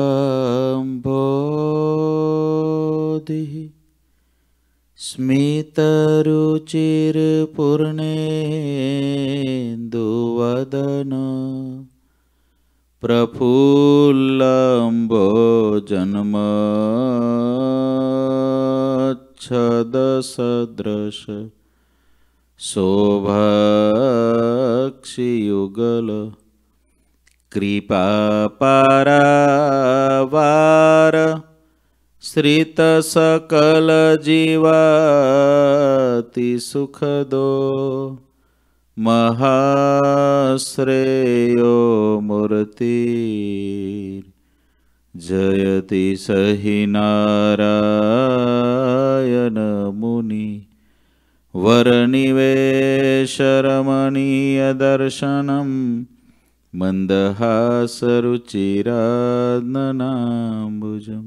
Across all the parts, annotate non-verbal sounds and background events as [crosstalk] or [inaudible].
म्भोधिः स्मितरुचिरपूर्णेन्दुवदन प्रफुल्लम्बो जन्मच्छदसदृश शोभक्षियुगल कृपापारा जीवाति सुखदो महाश्रेयो मूर्तिर् जयति सहि नारयनमुनि वरनिवेशरमणीयदर्शनं मन्दहासरुचिरान्नाम्बुजम्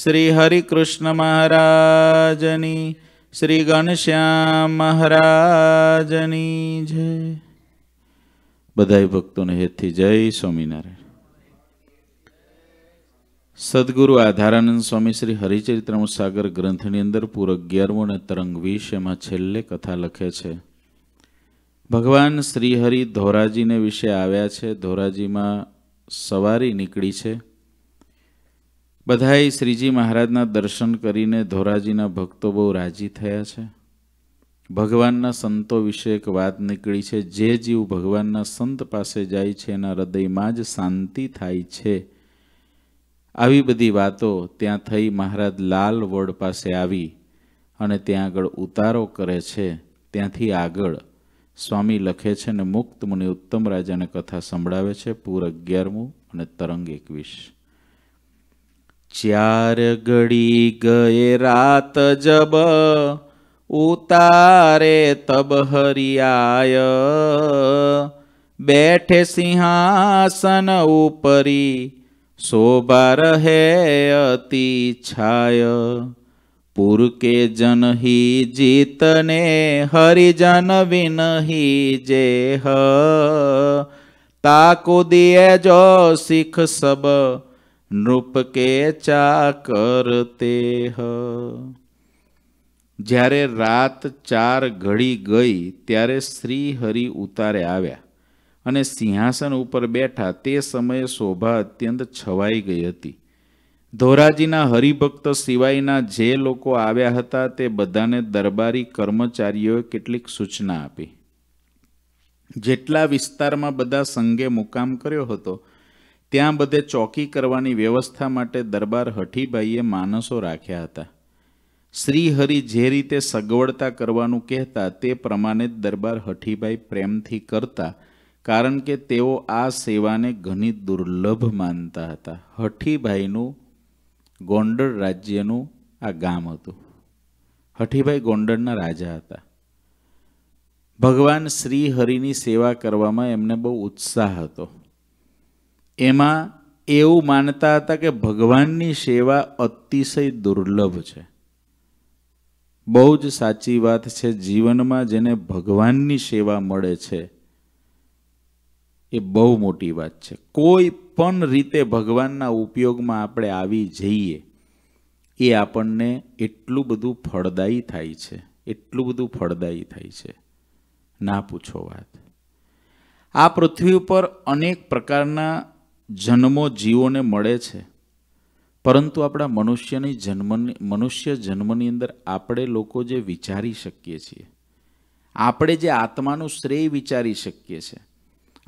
શ્રી હરિકૃષ્ણ મહારાજની શ્રી ગણશ્યામ મહારાજની જય બધાય ભક્તોને હેતથી જય સ્વામિનારાયણ સદગુરુ આધારાનંદ સ્વામી શ્રી હરિચરિત્રમ સાગર ગ્રંથની અંદર પૂર અગિયારમો અને તરંગ વીસ એમાં છેલ્લે કથા લખે છે ભગવાન શ્રીહરિ ધોરાજીને વિશે આવ્યા છે ધોરાજીમાં સવારી નીકળી છે બધાએ શ્રીજી મહારાજના દર્શન કરીને ધોરાજીના ભક્તો બહુ રાજી થયા છે ભગવાનના સંતો વિશે એક વાત નીકળી છે જે જીવ ભગવાનના સંત પાસે જાય છે એના હૃદયમાં જ શાંતિ થાય છે આવી બધી વાતો ત્યાં થઈ મહારાજ લાલ વડ પાસે આવી અને ત્યાં આગળ ઉતારો કરે છે ત્યાંથી આગળ સ્વામી લખે છે ને મુક્ત મુનિ ઉત્તમ રાજાને કથા સંભળાવે છે પૂર અગિયારમું અને તરંગ એકવીસ ચાર ઘડી ગયે રાત જબ ઉતારે તબ હરિયાય બેઠે સિંહાસન ઉપરી શોભા રહે અતિ છાય પુર કે જનહી જીતને હરિજન વિનહી જે હ તાકો દિયે જો શીખ સબ નૃપકે ચા કરતે જ્યારે રાત ચાર ઘડી ગઈ ત્યારે શ્રી હરિ ઉતારે આવ્યા અને સિંહાસન ઉપર બેઠા તે સમયે શોભા અત્યંત છવાઈ ગઈ હતી ધોરાજીના હરિભક્ત સિવાયના જે લોકો આવ્યા હતા તે બધાને દરબારી કર્મચારીઓએ કેટલીક સૂચના આપી જેટલા વિસ્તારમાં બધા સંઘે મુકામ કર્યો હતો ત્યાં બધે ચોકી કરવાની વ્યવસ્થા માટે દરબાર હઠીભાઈએ માણસો રાખ્યા હતા શ્રીહરિ જે રીતે સગવડતા કરવાનું કહેતા તે પ્રમાણે દરબાર હઠીભાઈ પ્રેમથી કરતા કારણ કે તેઓ આ સેવાને ઘણી દુર્લભ માનતા હતા હઠીભાઈનું ગોંડળ રાજ્યનું આ ગામ હતું હઠીભાઈ ગોંડળના રાજા હતા ભગવાન શ્રી હરિની સેવા કરવામાં એમને બહુ ઉત્સાહ હતો એમાં એવું માનતા હતા કે ભગવાનની સેવા અતિશય દુર્લભ છે બહુ જ સાચી વાત છે જીવનમાં જેને ભગવાનની સેવા મળે છે એ બહુ મોટી વાત છે કોઈ પણ રીતે ભગવાનના ઉપયોગમાં આપણે આવી જઈએ એ આપણને એટલું બધું ફળદાયી થાય છે એટલું બધું ફળદાયી થાય છે ના પૂછો વાત આ પૃથ્વી ઉપર અનેક પ્રકારના જન્મો જીવોને મળે છે પરંતુ આપણા મનુષ્યની જન્મની મનુષ્ય જન્મની અંદર આપણે લોકો જે વિચારી શકીએ છીએ આપણે જે આત્માનું શ્રેય વિચારી શકીએ છીએ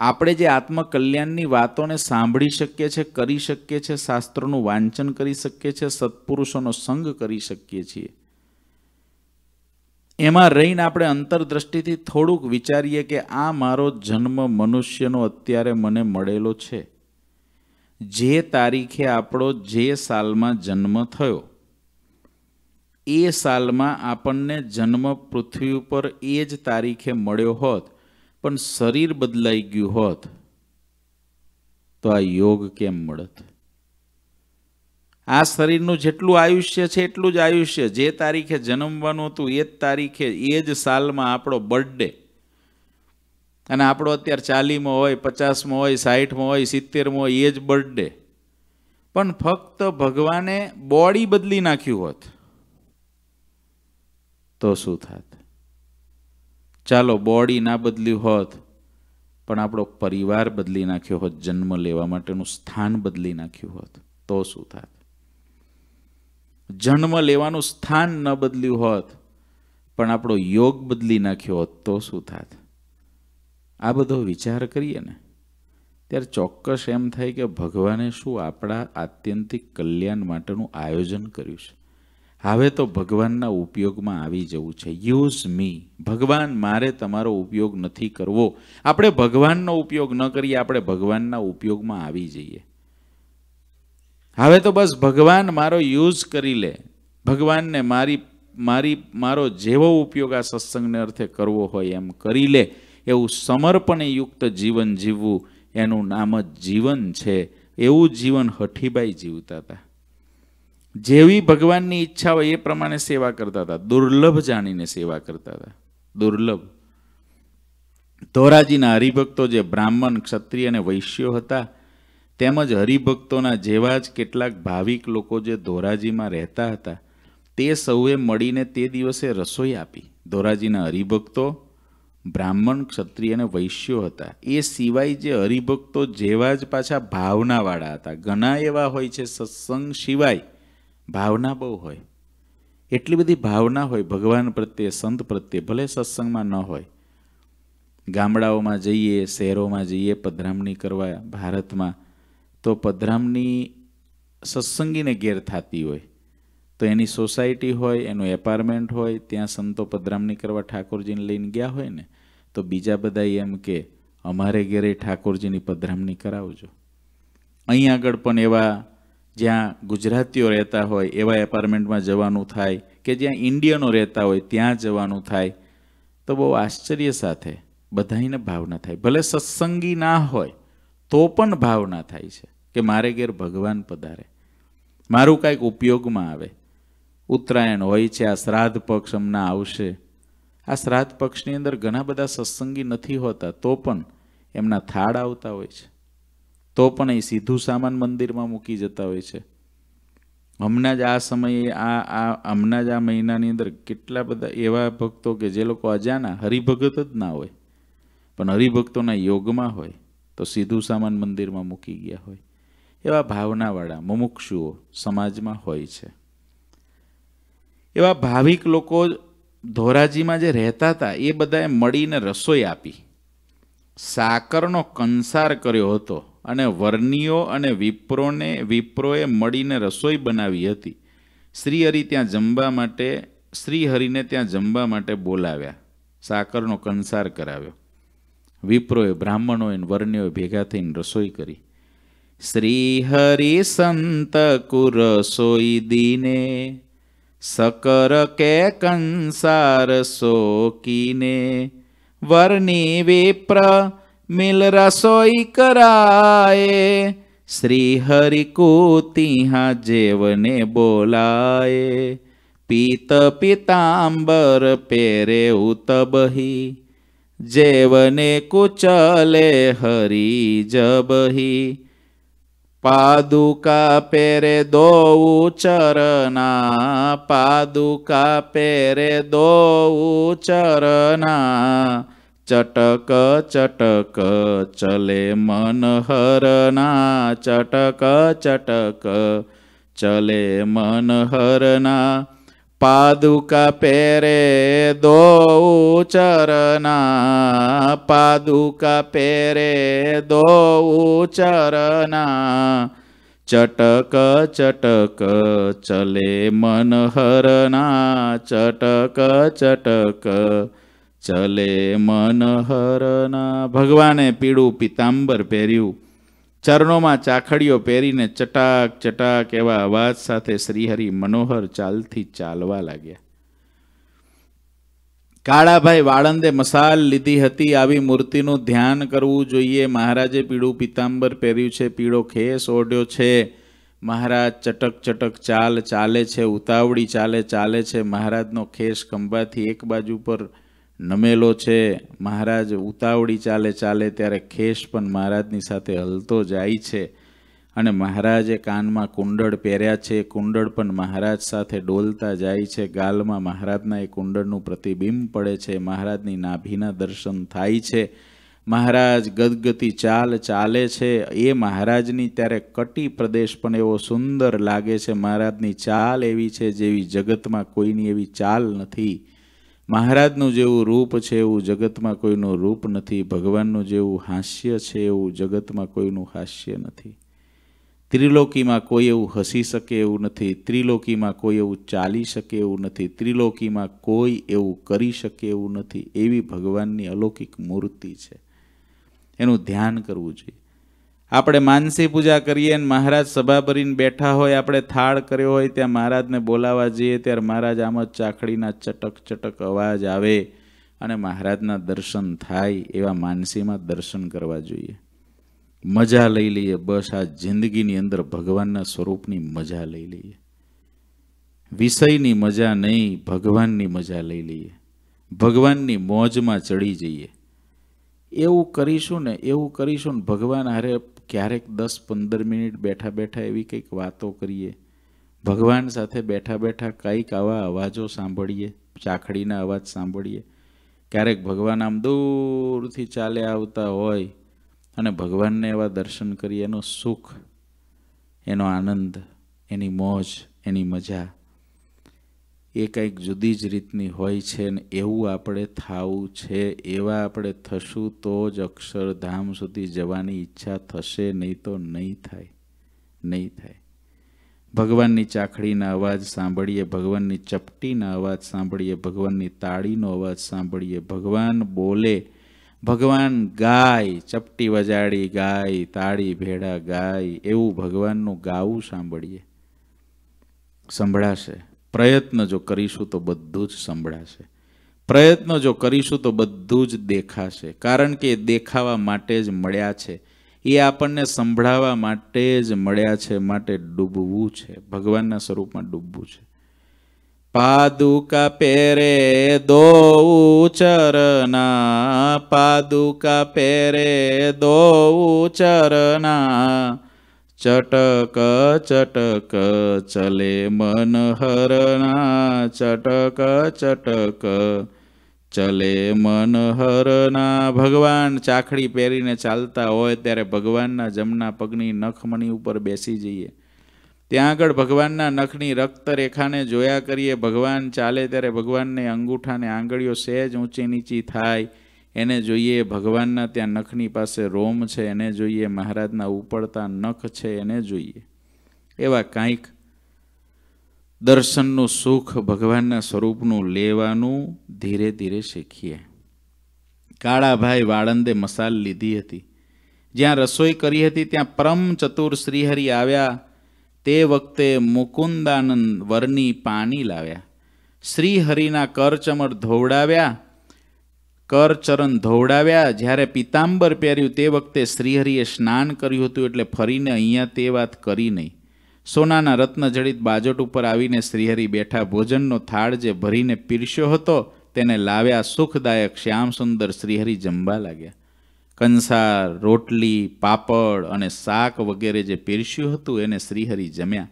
આપણે જે આત્મકલ્યાણની વાતોને સાંભળી શકીએ છીએ કરી શકીએ છીએ શાસ્ત્રોનું વાંચન કરી શકીએ છીએ સત્પુરુષોનો સંગ કરી શકીએ છીએ એમાં રહીને આપણે અંતરદ્રષ્ટિથી થોડુંક વિચારીએ કે આ મારો જન્મ મનુષ્યનો અત્યારે મને મળેલો છે જે તારીખે આપણો જે સાલમાં જન્મ થયો એ સાલમાં આપણને જન્મ પૃથ્વી ઉપર એ જ તારીખે મળ્યો હોત પણ શરીર બદલાઈ ગયું હોત તો આ યોગ કેમ મળત આ શરીરનું જેટલું આયુષ્ય છે એટલું જ આયુષ્ય જે તારીખે જન્મવાનું હતું એ જ તારીખે એ જ સાલમાં આપણો બર્થડે અને આપણો અત્યારે ચાલીમાં હોય પચાસમો હોય સાહીઠમો હોય સિત્તેરમો હોય એ જ બર્થડે પણ ફક્ત ભગવાને બોડી બદલી નાખ્યું હોત તો શું થાત ચાલો બોડી ના બદલ્યું હોત પણ આપણો પરિવાર બદલી નાખ્યો હોત જન્મ લેવા માટેનું સ્થાન બદલી નાખ્યું હોત તો શું થાત જન્મ લેવાનું સ્થાન ન બદલ્યું હોત પણ આપણો યોગ બદલી નાખ્યો હોત તો શું થાત આ બધો વિચાર કરીએ ને ત્યારે ચોક્કસ એમ થાય કે ભગવાને શું આપણા આત્યંતિક કલ્યાણ માટેનું આયોજન કર્યું છે હવે તો ભગવાનના ઉપયોગમાં આવી જવું છે યુઝ મી ભગવાન મારે તમારો ઉપયોગ નથી કરવો આપણે ભગવાનનો ઉપયોગ ન કરીએ આપણે ભગવાનના ઉપયોગમાં આવી જઈએ હવે તો બસ ભગવાન મારો યુઝ કરી લે ભગવાનને મારી મારી મારો જેવો ઉપયોગ આ સત્સંગને અર્થે કરવો હોય એમ કરી લે એવું સમર્પણયુક્ત જીવન જીવવું એનું નામ જ જીવન છે એવું જીવન હઠીબાઈ જીવતા હતા જેવી ભગવાનની ઈચ્છા હોય એ પ્રમાણે સેવા કરતા હતા દુર્લભ જાણીને સેવા કરતા હતા દુર્લભ ધોરાજીના હરિભક્તો જે બ્રાહ્મણ ક્ષત્રિય અને વૈશ્યો હતા તેમજ હરિભક્તોના જેવા જ કેટલાક ભાવિક લોકો જે ધોરાજીમાં રહેતા હતા તે સૌએ મળીને તે દિવસે રસોઈ આપી ધોરાજીના હરિભક્તો બ્રાહ્મણ ક્ષત્રિય અને વૈશ્યો હતા એ સિવાય જે હરિભક્તો જેવા જ પાછા ભાવનાવાળા હતા ઘણા એવા હોય છે સત્સંગ સિવાય ભાવના બહુ હોય એટલી બધી ભાવના હોય ભગવાન પ્રત્યે સંત પ્રત્યે ભલે સત્સંગમાં ન હોય ગામડાઓમાં જઈએ શહેરોમાં જઈએ પધરામણી કરવા ભારતમાં તો પધરામણી સત્સંગીને ઘેર થતી હોય તો એની સોસાયટી હોય એનું એપાર્ટમેન્ટ હોય ત્યાં સંતો પધરામણી કરવા ઠાકોરજીને લઈને ગયા હોય ને તો બીજા બધા એમ કે અમારે ઘેરે ઠાકોરજીની પધરામણી કરાવજો અહીં આગળ પણ એવા જ્યાં ગુજરાતીઓ રહેતા હોય એવા એપાર્ટમેન્ટમાં જવાનું થાય કે જ્યાં ઇન્ડિયનો રહેતા હોય ત્યાં જવાનું થાય તો બહુ આશ્ચર્ય સાથે બધાને ભાવના થાય ભલે સત્સંગી ના હોય તો પણ ભાવના થાય છે કે મારે ઘેર ભગવાન પધારે મારું કાંઈક ઉપયોગમાં આવે ઉત્તરાયણ હોય છે આ શ્રાદ્ધ પક્ષ હમણાં આવશે આ શ્રાદ્ધ પક્ષની અંદર ઘણા બધા સત્સંગી નથી હોતા તો પણ એમના થાળ આવતા હોય છે તો પણ એ સીધું સામાન મંદિરમાં મૂકી જતા હોય છે હમણાં જ આ સમયે આ આ હમણાં જ આ મહિનાની અંદર કેટલા બધા એવા ભક્તો કે જે લોકો અજાના હરિભગત જ ના હોય પણ હરિભક્તોના યોગમાં હોય તો સીધું સામાન મંદિરમાં મૂકી ગયા હોય એવા ભાવનાવાળા મુમુક્ષુઓ સમાજમાં હોય છે એવા ભાવિક લોકો ધોરાજીમાં જે રહેતા હતા એ બધાએ મળીને રસોઈ આપી સાકરનો કંસાર કર્યો હતો અને વર્નીઓ અને વિપ્રોને વિપ્રોએ મળીને રસોઈ બનાવી હતી શ્રીહરિ ત્યાં જમવા માટે શ્રીહરિને ત્યાં જમવા માટે બોલાવ્યા સાકરનો કંસાર કરાવ્યો વિપ્રોએ બ્રાહ્મણોએ વર્ણ્યોએ ભેગા થઈને રસોઈ કરી શ્રીહરિ સંત રસોઈ દીને સકર કે કંસાર સોકીને વરની વિપ્ર મિલ રસોઈ કરાયે શ્રી હરિકુતિહા જેવને બોલાયે પીત પિતાંબર પેરે ઉતબહી જેવને કુચલે હરી જબહી પાદુકા પેરે દો ચરના પાદુકા પેરે દો ચરના ચટક ચટક ચલે મન હરના ચટક ચટક ચલે મન હરના પાદુકા પેરે દો ચરના પાદુકા પેરે દો ચરના ચટક ચટક ચલે મન હરના ચટક ચટક ચલે મન હરના ભગવાને પીળું પિતાંબર પહેર્યું ચરણોમાં ચાખડીઓ પહેરીને ચટાક ચટાક એવા અવાજ સાથે શ્રીહરિ મનોહર ચાલથી ચાલવા લાગ્યા કાળાભાઈ વાળંદે મસાલ લીધી હતી આવી મૂર્તિનું ધ્યાન કરવું જોઈએ મહારાજે પીળું પિતાંબર પહેર્યું છે પીળો ખેસ ઓઢ્યો છે મહારાજ ચટક ચટક ચાલ ચાલે છે ઉતાવળી ચાલે ચાલે છે મહારાજનો ખેસ ખંભાથી એક બાજુ પર નમેલો છે મહારાજ ઉતાવળી ચાલે ચાલે ત્યારે ખેશ પણ મહારાજની સાથે હલતો જાય છે અને મહારાજે કાનમાં કુંડળ પહેર્યા છે કુંડળ પણ મહારાજ સાથે ડોલતા જાય છે ગાલમાં મહારાજના એ કુંડળનું પ્રતિબિંબ પડે છે મહારાજની નાભીના દર્શન થાય છે મહારાજ ગદગતી ચાલ ચાલે છે એ મહારાજની ત્યારે કટી પ્રદેશ પણ એવો સુંદર લાગે છે મહારાજની ચાલ એવી છે જેવી જગતમાં કોઈની એવી ચાલ નથી મહારાજનું જેવું રૂપ છે એવું જગતમાં કોઈનું રૂપ નથી ભગવાનનું જેવું હાસ્ય છે એવું જગતમાં કોઈનું હાસ્ય નથી ત્રિલોકીમાં કોઈ એવું હસી શકે એવું નથી ત્રિલોકીમાં કોઈ એવું ચાલી શકે એવું નથી ત્રિલોકીમાં કોઈ એવું કરી શકે એવું નથી એવી ભગવાનની અલૌકિક મૂર્તિ છે એનું ધ્યાન કરવું જોઈએ આપણે માનસી પૂજા કરીએ ને મહારાજ સભા ભરીને બેઠા હોય આપણે થાળ કર્યો હોય ત્યાં મહારાજને બોલાવવા જઈએ ત્યારે મહારાજ આમ જ ચાકડીના ચટક ચટક અવાજ આવે અને મહારાજના દર્શન થાય એવા માનસીમાં દર્શન કરવા જોઈએ મજા લઈ લઈએ બસ આ જિંદગીની અંદર ભગવાનના સ્વરૂપની મજા લઈ લઈએ વિષયની મજા નહીં ભગવાનની મજા લઈ લઈએ ભગવાનની મોજમાં ચડી જઈએ એવું કરીશું ને એવું કરીશું ને ભગવાન હારે ક્યારેક દસ પંદર મિનિટ બેઠા બેઠા એવી કંઈક વાતો કરીએ ભગવાન સાથે બેઠા બેઠા કંઈક આવા અવાજો સાંભળીએ ચાખડીના અવાજ સાંભળીએ ક્યારેક ભગવાન આમ દૂરથી ચાલે આવતા હોય અને ભગવાનને એવા દર્શન કરીએ એનો સુખ એનો આનંદ એની મોજ એની મજા એ કંઈક જુદી જ રીતની હોય છે ને એવું આપણે થવું છે એવા આપણે થશું તો જ અક્ષરધામ સુધી જવાની ઈચ્છા થશે નહીં તો નહીં થાય નહીં થાય ભગવાનની ચાખડીના અવાજ સાંભળીએ ભગવાનની ચપટીના અવાજ સાંભળીએ ભગવાનની તાળીનો અવાજ સાંભળીએ ભગવાન બોલે ભગવાન ગાય ચપટી વજાડી ગાય તાળી ભેડા ગાય એવું ભગવાનનું ગાવું સાંભળીએ સંભળાશે પ્રયત્ન જો કરીશું તો બધું જ સંભળાશે પ્રયત્ન જો કરીશું તો બધું જ દેખાશે કારણ કે એ દેખાવા માટે જ મળ્યા છે એ આપણને સંભળાવા માટે જ મળ્યા છે માટે ડૂબવું છે ભગવાનના સ્વરૂપમાં ડૂબવું છે પાદુકા પેરે દો ચરના પાદુકા પેરે દો ચરના ચટક ચટક ચલે મન હરના ચટક ચટક ચલે મન હરના ભગવાન ચાખડી પહેરીને ચાલતા હોય ત્યારે ભગવાનના જમના પગની નખમણી ઉપર બેસી જઈએ ત્યાં આગળ ભગવાનના નખની રક્તરેખાને જોયા કરીએ ભગવાન ચાલે ત્યારે ભગવાનને અંગૂઠાને આંગળીઓ સહેજ ઊંચી નીચી થાય એને જોઈએ ભગવાનના ત્યાં નખની પાસે રોમ છે એને જોઈએ મહારાજના ઉપડતા નખ છે એને જોઈએ એવા કાંઈક દર્શનનું સુખ ભગવાનના સ્વરૂપનું લેવાનું ધીરે ધીરે શીખીએ કાળાભાઈ વાળંદે મસાલ લીધી હતી જ્યાં રસોઈ કરી હતી ત્યાં પરમ ચતુર શ્રીહરિ આવ્યા તે વખતે મુકુંદાનંદ વરની પાણી લાવ્યા શ્રીહરિના કરચમર ધોવડાવ્યા કરચરણ ધોવડાવ્યા જ્યારે પિતાંબર પહેર્યું તે વખતે શ્રીહરિએ સ્નાન કર્યું હતું એટલે ફરીને અહીંયા તે વાત કરી નહીં સોનાના રત્નજડિત બાજટ ઉપર આવીને શ્રીહરિ બેઠા ભોજનનો થાળ જે ભરીને પીરસ્યો હતો તેને લાવ્યા સુખદાયક શ્યામ સુંદર શ્રીહરિ જમવા લાગ્યા કંસાર રોટલી પાપડ અને શાક વગેરે જે પીરસ્યું હતું એને શ્રીહરિ જમ્યા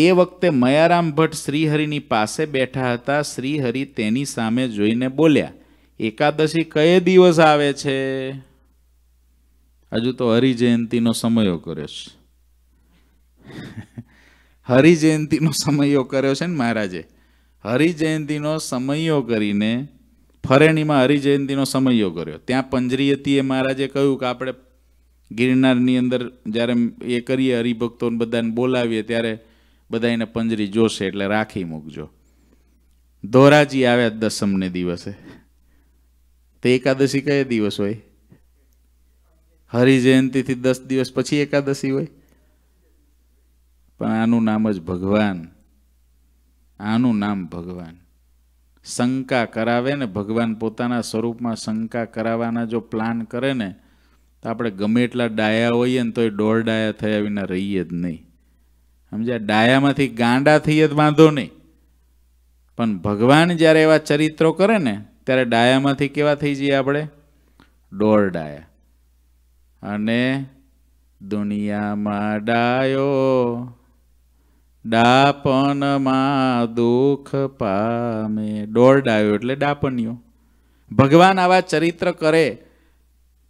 તે વખતે મયારામ ભટ્ટ શ્રીહરિની પાસે બેઠા હતા શ્રીહરિ તેની સામે જોઈને બોલ્યા એકાદશી કયે દિવસ આવે છે હજુ તો હરિજયંતિનો સમયો કર્યો છે હરિજયંતિનો સમયો કર્યો છે ને મહારાજે હરિજયંતિનો સમયો કરીને ફરેણીમાં હરિજયંતિનો સમયો કર્યો ત્યાં પંજરી હતી એ મહારાજે કહ્યું કે આપણે ગિરનારની અંદર જ્યારે એ કરીએ હરિભક્તોને બધાને બોલાવીએ ત્યારે બધા એને પંજરી જોશે એટલે રાખી મૂકજો ધોરાજી આવ્યા દસમને દિવસે તે એકાદશી કયા દિવસ હોય હરિજયંતિથી દસ દિવસ પછી એકાદશી હોય પણ આનું નામ જ ભગવાન આનું નામ ભગવાન શંકા કરાવે ને ભગવાન પોતાના સ્વરૂપમાં શંકા કરાવવાના જો પ્લાન કરે ને તો આપણે ગમે એટલા ડાયા હોઈએ ને તો એ દોઢ ડાયા થયા વિના રહીએ જ નહીં સમજ્યા ડાયામાંથી ગાંડા થઈએ જ વાંધો નહીં પણ ભગવાન જ્યારે એવા ચરિત્રો કરે ને ત્યારે ડાયામાંથી કેવા થઈ જઈએ આપણે દોઢ ડાયા અને દુનિયામાં ડાયો ડાપનમાં દુઃખ પામે દોઢ ડાયો એટલે ડાપન્યો ભગવાન આવા ચરિત્ર કરે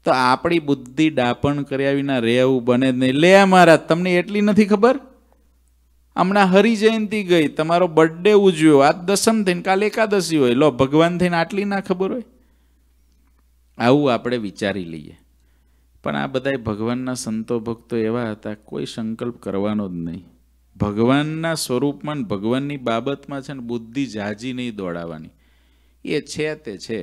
તો આપણી બુદ્ધિ ડાપણ કર્યા વિના રહેવું બને જ નહીં લે અમારા તમને એટલી નથી ખબર હમણાં હરિજયંતિ ગઈ તમારો બર્થડે ઉજવ્યો આ દસમ થઈને કાલે એકાદશી હોય લો ભગવાન થઈને આટલી ના ખબર હોય આવું આપણે વિચારી લઈએ પણ આ બધા ભગવાનના સંતો ભક્તો એવા હતા કોઈ સંકલ્પ કરવાનો જ નહીં ભગવાનના સ્વરૂપમાં ભગવાનની બાબતમાં છે ને બુદ્ધિ જાજી નહીં દોડાવાની એ છે તે છે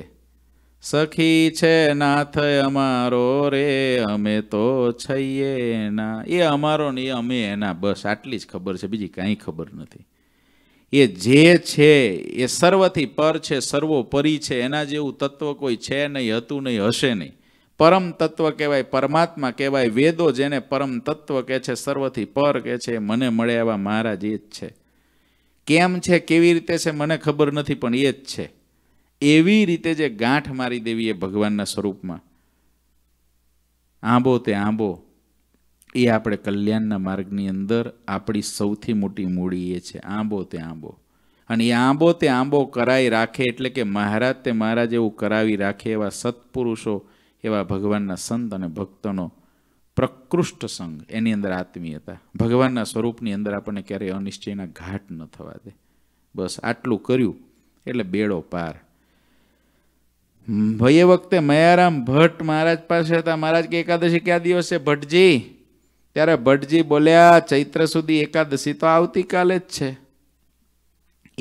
સખી છે નાથ અમારો રે અમે તો છઈએ એના એ અમારો ને એ અમે એના બસ આટલી જ ખબર છે બીજી કાંઈ ખબર નથી એ જે છે એ સર્વથી પર છે સર્વોપરી છે એના જેવું તત્વ કોઈ છે નહીં હતું નહીં હશે નહીં પરમ તત્વ કહેવાય પરમાત્મા કહેવાય વેદો જેને પરમ તત્વ કહે છે સર્વથી પર કહે છે મને મળે એવા મહારાજ એ જ છે કેમ છે કેવી રીતે છે મને ખબર નથી પણ એ જ છે એવી રીતે જે ગાંઠ મારી દેવી એ ભગવાનના સ્વરૂપમાં આંબો તે આંબો એ આપણે કલ્યાણના માર્ગની અંદર આપણી સૌથી મોટી મૂડી એ છે આંબો તે આંબો અને એ આંબો તે આંબો કરાઈ રાખે એટલે કે મહારાજ તે મહારાજ એવું કરાવી રાખે એવા સત્પુરુષો એવા ભગવાનના સંત અને ભક્તનો પ્રકૃષ્ટ સંઘ એની અંદર આત્મીયતા ભગવાનના સ્વરૂપની અંદર આપણને ક્યારેય અનિશ્ચયના ઘાટ ન થવા દે બસ આટલું કર્યું એટલે બેડો પાર ભાઈ એ વખતે મયારામ ભટ્ટ મહારાજ પાસે હતા મહારાજ કે એકાદશી કયા દિવસે ભટ્ટજી ત્યારે ભટ્ટજી બોલ્યા ચૈત્ર સુધી એકાદશી તો આવતીકાલે જ છે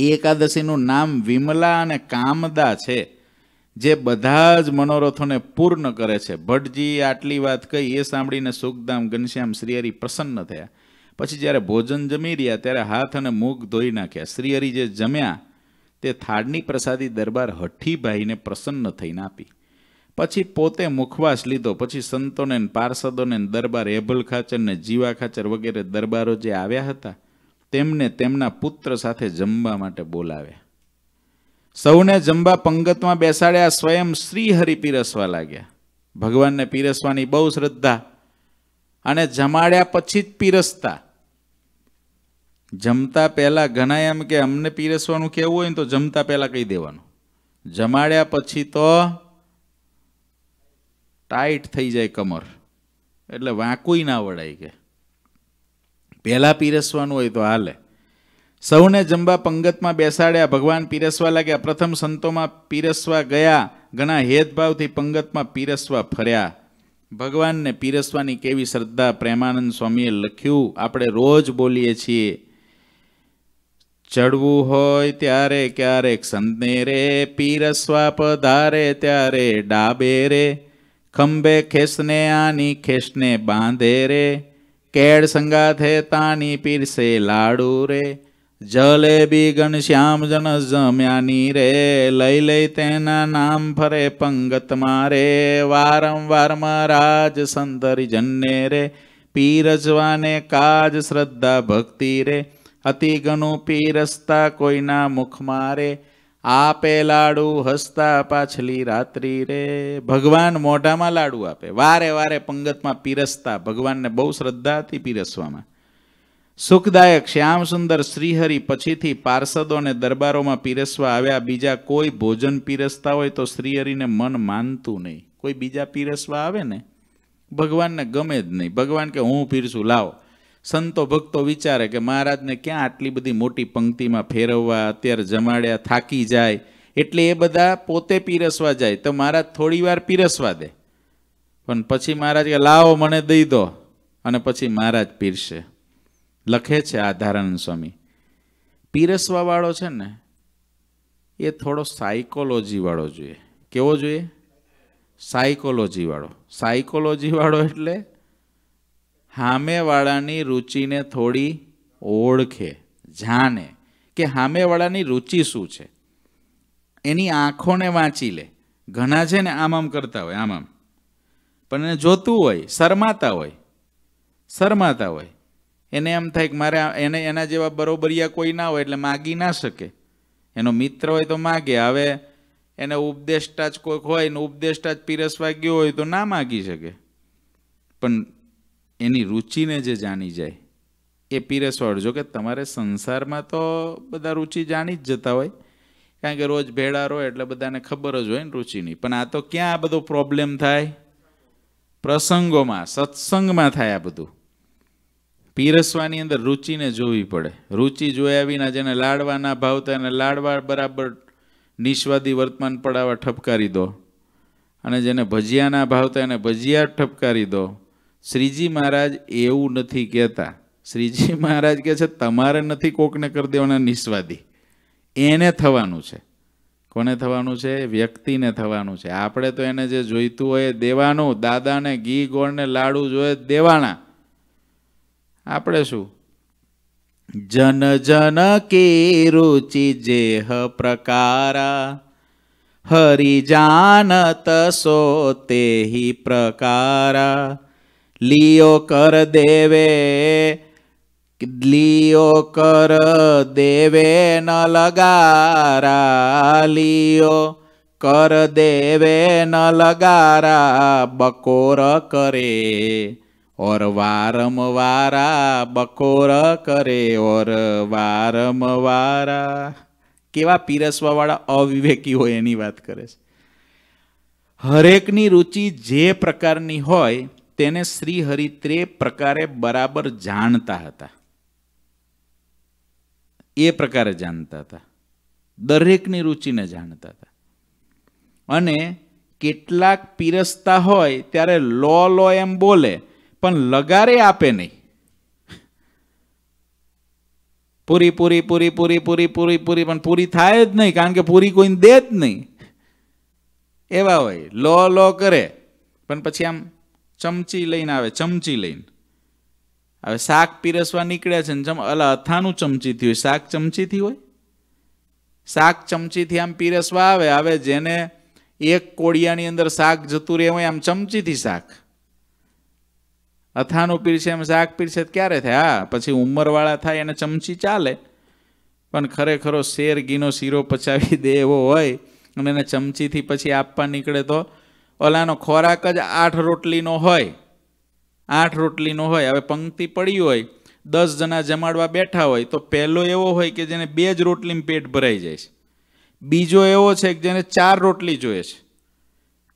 એ એકાદશીનું નામ વિમલા અને કામદા છે જે બધા જ મનોરથોને પૂર્ણ કરે છે ભટ્ટજી આટલી વાત કહી એ સાંભળીને સુખદામ ઘનશ્યામ શ્રીહરિ પ્રસન્ન થયા પછી જ્યારે ભોજન જમી રહ્યા ત્યારે હાથ અને મુખ ધોઈ નાખ્યા શ્રીહરિ જે જમ્યા તે થાળની પ્રસાદી દરબાર હઠ્ઠીભાઈને પ્રસન્ન થઈને આપી પછી પોતે મુખવાસ લીધો પછી સંતોને પાર્ષદોને દરબાર એભલ ખાચર ને જીવા ખાચર વગેરે દરબારો જે આવ્યા હતા તેમને તેમના પુત્ર સાથે જમવા માટે બોલાવ્યા સૌને જમવા પંગતમાં બેસાડ્યા સ્વયં શ્રીહરિ પીરસવા લાગ્યા ભગવાનને પીરસવાની બહુ શ્રદ્ધા અને જમાડ્યા પછી જ પીરસતા જમતા પહેલાં ઘણા એમ કે અમને પીરસવાનું કેવું હોય ને તો જમતા પહેલાં કહી દેવાનું જમાડ્યા પછી તો ટાઈટ થઈ જાય કમર એટલે વાંકુંય ના વળાય કે પહેલાં પીરસવાનું હોય તો હાલે સૌને જમવા પંગતમાં બેસાડ્યા ભગવાન પીરસવા લાગ્યા પ્રથમ સંતોમાં પીરસવા ગયા ઘણા હેદભાવથી પંગતમાં પીરસવા ફર્યા ભગવાનને પીરસવાની કેવી શ્રદ્ધા પ્રેમાનંદ સ્વામીએ લખ્યું આપણે રોજ બોલીએ છીએ ચડવું હોય ત્યારે ક્યારેક સંતને રે પીરસવા પધારે ત્યારે ડાબે રે ખંભે ખેસને આની ખેસને બાંધે રે કેળ સંગાથે તાની પીરસે લાડુ રે જલેબી ઘનશ્યામ જન જમ્યાની રે લઈ લઈ તેના નામ ફરે પંગત મારે વારંવાર મહારાજ સંતરી જન્ને રે પીરજવાને કાજ શ્રદ્ધા ભક્તિ રે અતિ ઘણું પી રસતા કોઈના મુખમાં રે આપે લાડુ હસતા પાછલી રાત્રિ રે ભગવાન મોઢામાં લાડુ આપે વારે વારે પંગતમાં પીરસતા ભગવાનને બહુ શ્રદ્ધા હતી પીરસવામાં સુખદાયક શ્યામ સુંદર શ્રીહરિ પછીથી પાર્ષદોને દરબારોમાં પીરસવા આવ્યા બીજા કોઈ ભોજન પીરસતા હોય તો શ્રીહરિને મન માનતું નહીં કોઈ બીજા પીરસવા આવે ને ભગવાનને ગમે જ નહીં ભગવાન કે હું પીરસું લાવો સંતો ભક્તો વિચારે કે મહારાજને ક્યાં આટલી બધી મોટી પંક્તિમાં ફેરવવા અત્યારે જમાડ્યા થાકી જાય એટલે એ બધા પોતે પીરસવા જાય તો મહારાજ થોડી વાર પીરસવા દે પણ પછી મહારાજ કે લાવો મને દઈ દો અને પછી મહારાજ પીરશે લખે છે આ ધારાનંદ સ્વામી પીરસવાવાળો છે ને એ થોડો સાયકોલોજીવાળો જોઈએ કેવો જોઈએ સાયકોલોજીવાળો સાયકોલોજીવાળો એટલે સામેવાળાની રુચિને થોડી ઓળખે જાણે કે સામેવાળાની રુચિ શું છે એની આંખોને વાંચી લે ઘણા છે ને આમ આમ કરતા હોય આમ આમ પણ એને જોતું હોય શરમાતા હોય શરમાતા હોય એને એમ થાય કે મારે એને એના જેવા બરોબરિયા કોઈ ના હોય એટલે માગી ના શકે એનો મિત્ર હોય તો માગે હવે એને ઉપદેષ્ટા જ કોઈક હોય ને ઉપદેષ્ટા જ પીરસવા ગયો હોય તો ના માગી શકે પણ એની રુચિને જે જાણી જાય એ પીરસવાડ જો કે તમારે સંસારમાં તો બધા રુચિ જાણી જ જતા હોય કારણ કે રોજ ભેળા રહો એટલે બધાને ખબર જ હોય ને રુચિની પણ આ તો ક્યાં આ બધો પ્રોબ્લેમ થાય પ્રસંગોમાં સત્સંગમાં થાય આ બધું પીરસવાની અંદર રુચિને જોવી પડે રુચિ જોયા વિના જેને લાડવાના ભાવતા એને લાડવા બરાબર નિસ્વાદી વર્તમાન પડાવા ઠપકારી દો અને જેને ભજીયાના ભાવતા એને ભજીયા ઠપકારી દો શ્રીજી મહારાજ એવું નથી કહેતા શ્રીજી મહારાજ કહે છે તમારે નથી કોકને કરી દેવાના નિસ્વાદી એને થવાનું છે કોને થવાનું છે વ્યક્તિને થવાનું છે આપણે તો એને જે જોઈતું હોય દેવાનું દાદાને ઘી ગોળને લાડુ જોઈએ દેવાના આપણે શું જન જન કે રુચિ જે હ પ્રકારા હરિ જાનત સો તે પ્રકારા लियो कर देवे लियो कर देवे न लगारा लियो कर देवे न लगारा बकोर करे और वारम वारा बकोर करे और वारम वारा के वा पीरसवा वाला अविवेकी होनी बात करे हरेकनी रुचि जे प्रकार પ્રકારની હોય તેને શ્રીહરિ ત્રે પ્રકારે બરાબર જાણતા હતા એ પ્રકારે જાણતા હતા દરેકની રુચિને જાણતા હતા અને કેટલાક પીરસતા હોય ત્યારે લો લો એમ બોલે પણ લગારે આપે નહીં પૂરી પૂરી પૂરી પૂરી પૂરી પૂરી પૂરી પણ પૂરી થાય જ નહીં કારણ કે પૂરી કોઈને દે જ નહીં એવા હોય લો લો કરે પણ પછી આમ ચમચી લઈને આવે ચમચી લઈને હવે શાક પીરસવા નીકળ્યા છે ને ચમ અલ અથાનું ચમચીથી હોય શાક ચમચીથી હોય શાક ચમચીથી આમ પીરસવા આવે હવે જેને એક કોડિયાની અંદર શાક જતું રહે હોય આમ ચમચીથી શાક અથાનું પીરસે એમ શાક પીરસે ક્યારે થાય હા પછી ઉંમરવાળા થાય એને ચમચી ચાલે પણ ખરેખરો શેર ઘીનો શીરો પચાવી દે એવો હોય અને એને ચમચીથી પછી આપવા નીકળે તો ઓલાનો ખોરાક જ આઠ રોટલીનો હોય આઠ રોટલીનો હોય હવે પંક્તિ પડી હોય દસ જણા જમાડવા બેઠા હોય તો પહેલો એવો હોય કે જેને બે જ રોટલીનું પેટ ભરાઈ જાય છે બીજો એવો છે કે જેને ચાર રોટલી જોઈએ છે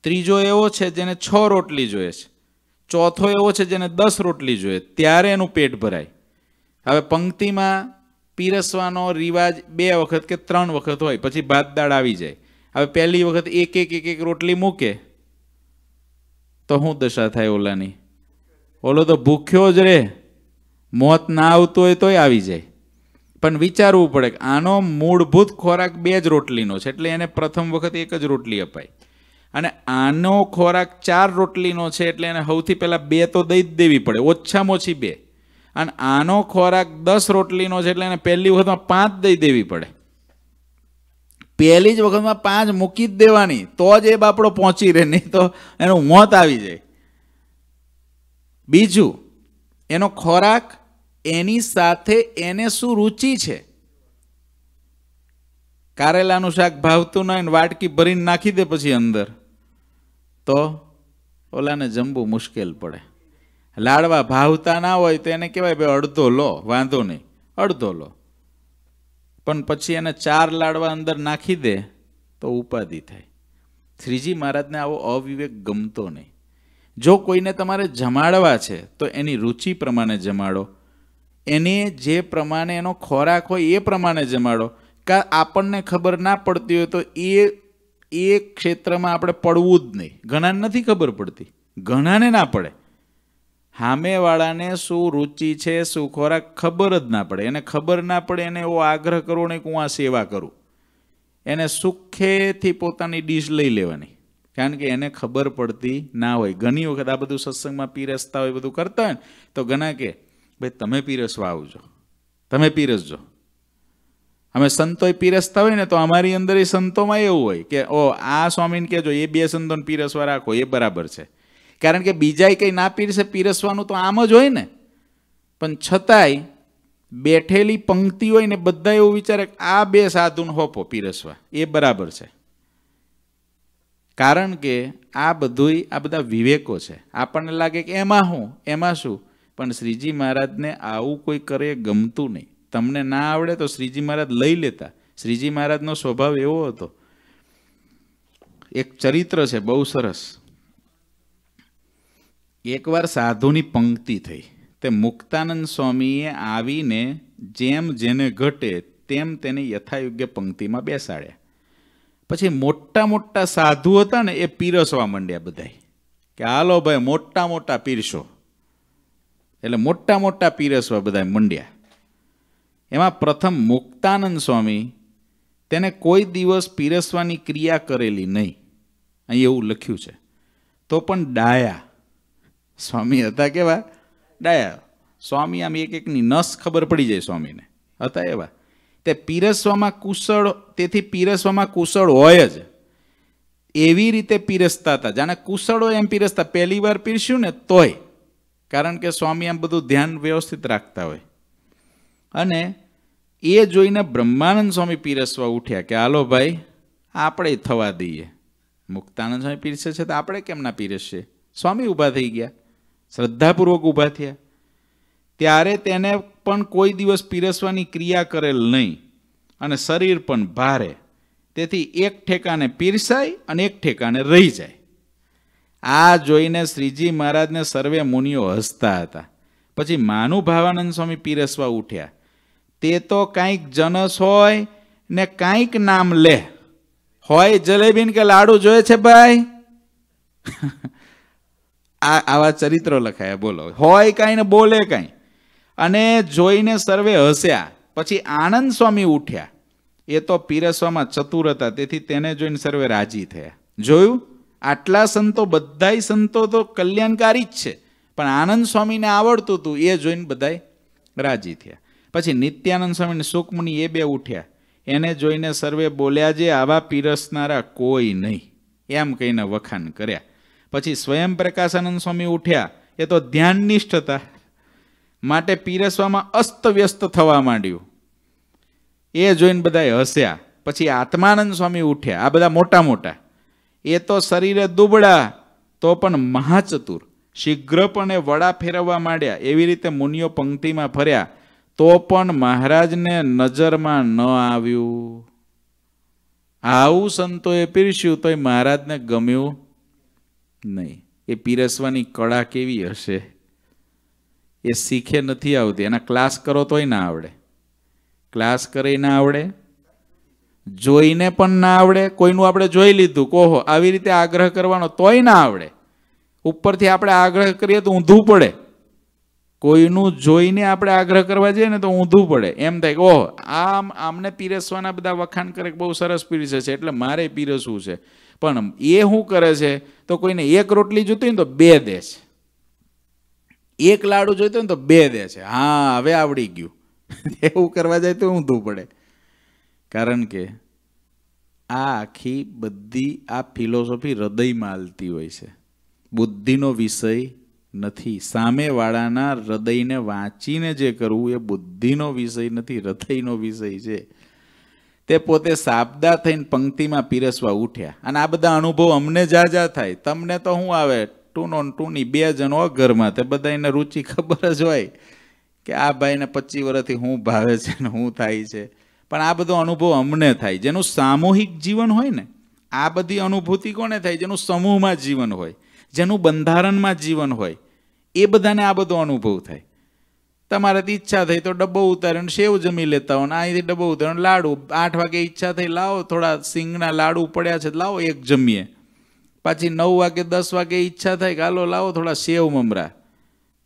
ત્રીજો એવો છે જેને છ રોટલી જોઈએ છે ચોથો એવો છે જેને દસ રોટલી જોઈએ ત્યારે એનું પેટ ભરાય હવે પંક્તિમાં પીરસવાનો રિવાજ બે વખત કે ત્રણ વખત હોય પછી ભાત દાળ આવી જાય હવે પહેલી વખત એક એક એક એક રોટલી મૂકે તો શું દશા થાય ઓલાની ઓલો તો ભૂખ્યો જ રહે મોત ના આવતું હોય તોય આવી જાય પણ વિચારવું પડે કે આનો મૂળભૂત ખોરાક બે જ રોટલીનો છે એટલે એને પ્રથમ વખત એક જ રોટલી અપાય અને આનો ખોરાક ચાર રોટલીનો છે એટલે એને સૌથી પહેલાં બે તો દઈ જ દેવી પડે ઓછામાં ઓછી બે અને આનો ખોરાક દસ રોટલીનો છે એટલે એને પહેલી વખતમાં પાંચ દઈ દેવી પડે પહેલી જ વખતમાં પાંચ મૂકી જ દેવાની તો જ એ બાપડો પહોંચી રહે નહીં તો એનું મોત આવી જાય બીજું એનો ખોરાક એની સાથે એને શું રુચિ છે કારેલાનું શાક ભાવતું નહીં વાટકી ભરીને નાખી દે પછી અંદર તો ઓલાને જમવું મુશ્કેલ પડે લાડવા ભાવતા ના હોય તો એને કહેવાય ભાઈ અડધો લો વાંધો નહીં અડધો લો પણ પછી એને ચાર લાડવા અંદર નાખી દે તો ઉપાધિ થાય શ્રીજી મહારાજને આવો અવિવેક ગમતો નહીં જો કોઈને તમારે જમાડવા છે તો એની રુચિ પ્રમાણે જમાડો એને જે પ્રમાણે એનો ખોરાક હોય એ પ્રમાણે જમાડો કે આપણને ખબર ના પડતી હોય તો એ એ ક્ષેત્રમાં આપણે પડવું જ નહીં ઘણાને નથી ખબર પડતી ઘણાને ના પડે સામેવાળાને શું રુચિ છે શું ખોરાક ખબર જ ના પડે એને ખબર ના પડે એને એવો આગ્રહ કરવો નહીં કે હું આ સેવા કરું એને સુખેથી પોતાની ડીશ લઈ લેવાની કારણ કે એને ખબર પડતી ના હોય ઘણી વખત આ બધું સત્સંગમાં પીરસતા હોય બધું કરતા હોય તો ઘણા કે ભાઈ તમે પીરસવા આવજો તમે પીરસજો અમે સંતોય પીરસતા હોય ને તો અમારી અંદર એ સંતોમાં એવું હોય કે ઓ આ સ્વામીને કહેજો એ બે સંતોને પીરસવા રાખો એ બરાબર છે કારણ કે બીજાએ કંઈ ના પીરસે પીરસવાનું તો આમ જ હોય ને પણ છતાંય બેઠેલી પંક્તિ હોય ને બધા એવું વિચારે આ બે સાધુન હોપો પીરસવા એ બરાબર છે કારણ કે આ બધુંય આ બધા વિવેકો છે આપણને લાગે કે એમાં હું એમાં શું પણ શ્રીજી મહારાજને આવું કોઈ કરે ગમતું નહીં તમને ના આવડે તો શ્રીજી મહારાજ લઈ લેતા શ્રીજી મહારાજનો સ્વભાવ એવો હતો એક ચરિત્ર છે બહુ સરસ એકવાર સાધુની પંક્તિ થઈ તે મુક્તાનંદ સ્વામીએ આવીને જેમ જેને ઘટે તેમ તેને યથાયોગ્ય પંક્તિમાં બેસાડ્યા પછી મોટા મોટા સાધુ હતા ને એ પીરસવા માંડ્યા બધાય કે હાલો ભાઈ મોટા મોટા પીરસો એટલે મોટા મોટા પીરસવા બધા માંડ્યા એમાં પ્રથમ મુક્તાનંદ સ્વામી તેને કોઈ દિવસ પીરસવાની ક્રિયા કરેલી નહીં અહીં એવું લખ્યું છે તો પણ ડાયા સ્વામી હતા કેવા ડાયા સ્વામી આમ એક એકની નસ ખબર પડી જાય સ્વામીને હતા એવા તે પીરસવામાં કુશળ તેથી પીરસવામાં કુશળ હોય જ એવી રીતે પીરસતા હતા જાણે કુશળો એમ પીરસતા પહેલી વાર પીરસ્યું ને તોય કારણ કે સ્વામી આમ બધું ધ્યાન વ્યવસ્થિત રાખતા હોય અને એ જોઈને બ્રહ્માનંદ સ્વામી પીરસવા ઉઠ્યા કે હાલો ભાઈ આપણે થવા દઈએ મુક્તાનંદ સ્વામી પીરસે છે તો આપણે કેમ ના પીરસીએ સ્વામી ઊભા થઈ ગયા શ્રદ્ધાપૂર્વક ઊભા થયા ત્યારે તેને પણ કોઈ દિવસ પીરસવાની ક્રિયા કરેલ નહીં અને શરીર પણ ભારે તેથી એક ઠેકાને પીરસાય અને એક ઠેકાને રહી જાય આ જોઈને શ્રીજી મહારાજને સર્વે મુનિઓ હસતા હતા પછી માનુ ભાવાનંદ સ્વામી પીરસવા ઉઠ્યા તે તો કાંઈક જનસ હોય ને કાંઈક નામ લે હોય જલેબીન કે લાડુ જોઈએ છે ભાઈ આ આવા ચરિત્રો લખાયા બોલો હોય કાંઈ ને બોલે કાંઈ અને જોઈને સર્વે હસ્યા પછી આનંદ સ્વામી ઉઠ્યા એ તો પીરસવામાં ચતુર હતા તેથી તેને જોઈને સર્વે રાજી થયા જોયું આટલા સંતો બધાય સંતો તો કલ્યાણકારી જ છે પણ આનંદ સ્વામીને આવડતું હતું એ જોઈને બધાય રાજી થયા પછી નિત્યાનંદ સ્વામી સુકમુનિ એ બે ઉઠ્યા એને જોઈને સર્વે બોલ્યા જે આવા પીરસનારા કોઈ નહીં એમ કહીને વખાણ કર્યા પછી સ્વયં પ્રકાશાનંદ સ્વામી ઉઠ્યા એ તો ધ્યાનનિષ્ઠ હતા માટે પીરસવામાં અસ્તવ્યસ્ત થવા માંડ્યું એ જોઈને બધા હસ્યા પછી આત્માનંદ સ્વામી ઉઠ્યા આ બધા મોટા મોટા એ તો શરીરે દુબળા તો પણ મહાચતુર શીઘ્રપણે વડા ફેરવવા માંડ્યા એવી રીતે મુનિયો પંક્તિમાં ફર્યા તો પણ મહારાજને નજરમાં ન આવ્યું આવું સંતોએ પીરસ્યું તોય મહારાજને ગમ્યું નહીં એ પીરસવાની કળા કેવી હશે એ શીખે નથી આવતી એના ક્લાસ કરો તોય ના આવડે ક્લાસ કરે ના આવડે જોઈને પણ ના આવડે કોઈનું આપણે જોઈ લીધું કોહો આવી રીતે આગ્રહ કરવાનો તોય ના આવડે ઉપરથી આપણે આગ્રહ કરીએ તો ઊંધું પડે કોઈનું જોઈને આપણે આગ્રહ કરવા જઈએ ને તો ઊંધું પડે એમ થાય કે ઓહો આમ આમને પીરસવાના બધા વખાણ કરે બહુ સરસ પીરસે છે એટલે મારે પીરસવું છે પણ એ શું કરે છે તો કોઈને એક રોટલી જોતી ને તો બે દે છે એક લાડુ જોઈતો ને તો બે દે છે હા હવે આવડી ગયું [laughs] એવું કરવા જાય તો ઊંધું પડે કારણ કે આ આખી બધી આ ફિલોસોફી હૃદયમાં હાલતી હોય છે બુદ્ધિનો વિષય નથી સામેવાળાના હૃદયને વાંચીને જે કરવું એ બુદ્ધિનો વિષય નથી હૃદયનો વિષય છે તે પોતે સાબદા થઈને પંક્તિમાં પીરસવા ઉઠ્યા અને આ બધા અનુભવ અમને જાજા થાય તમને તો શું આવે ટૂનો ટૂની બે જણ ઘરમાં તે બધા એને રુચિ ખબર જ હોય કે આ ભાઈને પચીસ વર્ષથી હું ભાવે છે ને હું થાય છે પણ આ બધો અનુભવ અમને થાય જેનું સામૂહિક જીવન હોય ને આ બધી અનુભૂતિ કોને થાય જેનું સમૂહમાં જીવન હોય જેનું બંધારણમાં જીવન હોય એ બધાને આ બધો અનુભવ થાય તમારાથી ઈચ્છા થઈ તો ડબ્બો ઉતારીને સેવ જમી લેતા હોય ને અહીંથી ડબ્બો ઉતારીને લાડુ આઠ વાગે ઈચ્છા થઈ લાવો થોડા સિંગના લાડુ પડ્યા છે લાવો એક જમીએ પાછી નવ વાગે દસ વાગે ઈચ્છા થાય કે હાલો લાવો થોડા સેવ મમરા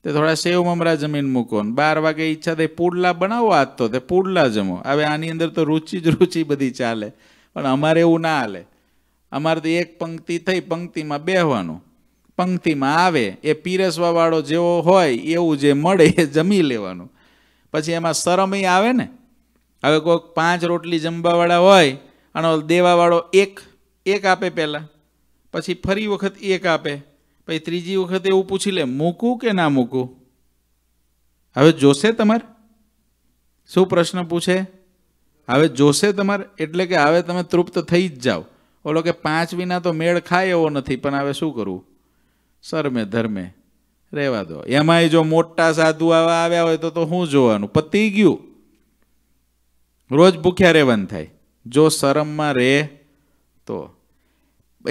તે થોડા સેવ મમરા જમીન મૂકો બાર વાગે ઈચ્છા થાય પુડલા બનાવો આજ તો તે પુડલા જમો હવે આની અંદર તો રુચિ જ રુચિ બધી ચાલે પણ અમારે એવું ના હાલે અમારે તો એક પંક્તિ થઈ પંક્તિમાં બેહવાનું પંક્તિમાં આવે એ પીરસવાવાળો જેવો હોય એવું જે મળે એ જમી લેવાનું પછી એમાં શરમય આવે ને હવે કોઈક પાંચ રોટલી જમવાવાળા હોય અને દેવાવાળો એક એક આપે પહેલાં પછી ફરી વખત એક આપે પછી ત્રીજી વખત એવું પૂછી લે મૂકું કે ના મૂકું હવે જોશે તમાર શું પ્રશ્ન પૂછે હવે જોશે તમારે એટલે કે હવે તમે તૃપ્ત થઈ જ જાઓ ઓલો કે પાંચ વિના તો મેળ ખાય એવો નથી પણ હવે શું કરવું સર્મે ધર્મે રહેવા દો એમાંય જો મોટા સાધુ આવા આવ્યા હોય તો તો શું જોવાનું પતી ગયું રોજ ભૂખ્યા રહેવાનું થાય જો શરમમાં રહે તો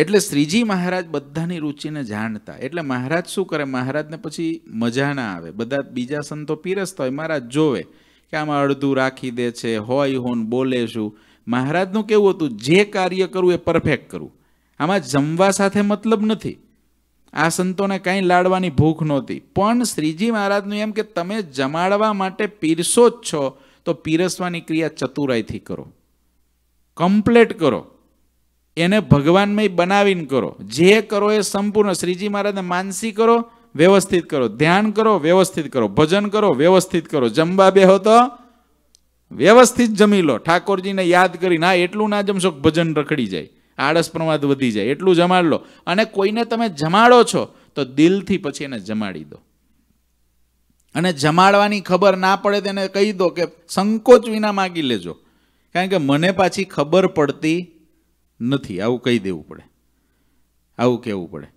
એટલે શ્રીજી મહારાજ બધાની રુચિને જાણતા એટલે મહારાજ શું કરે મહારાજને પછી મજા ના આવે બધા બીજા સંતો પીરસતા હોય મહારાજ જોવે કે આમાં અડધું રાખી દે છે હોય હોન બોલે શું મહારાજનું કેવું હતું જે કાર્ય કરવું એ પરફેક્ટ કરવું આમાં જમવા સાથે મતલબ નથી આ સંતોને કાંઈ લાડવાની ભૂખ નહોતી પણ શ્રીજી મહારાજનું એમ કે તમે જમાડવા માટે પીરસો જ છો તો પીરસવાની ક્રિયા ચતુરાઈથી કરો કમ્પ્લેટ કરો એને ભગવાનમય બનાવીને કરો જે કરો એ સંપૂર્ણ શ્રીજી મહારાજને માનસી કરો વ્યવસ્થિત કરો ધ્યાન કરો વ્યવસ્થિત કરો ભજન કરો વ્યવસ્થિત કરો જમવા બેહો તો વ્યવસ્થિત જમી લો ઠાકોરજીને યાદ કરીને હા એટલું ના જમશો ભજન રખડી જાય આળસ પ્રમાદ વધી જાય એટલું જમાડ લો અને કોઈને તમે જમાડો છો તો દિલથી પછી એને જમાડી દો અને જમાડવાની ખબર ના પડે તેને કહી દો કે સંકોચ વિના માગી લેજો કારણ કે મને પાછી ખબર પડતી નથી આવું કહી દેવું પડે આવું કહેવું પડે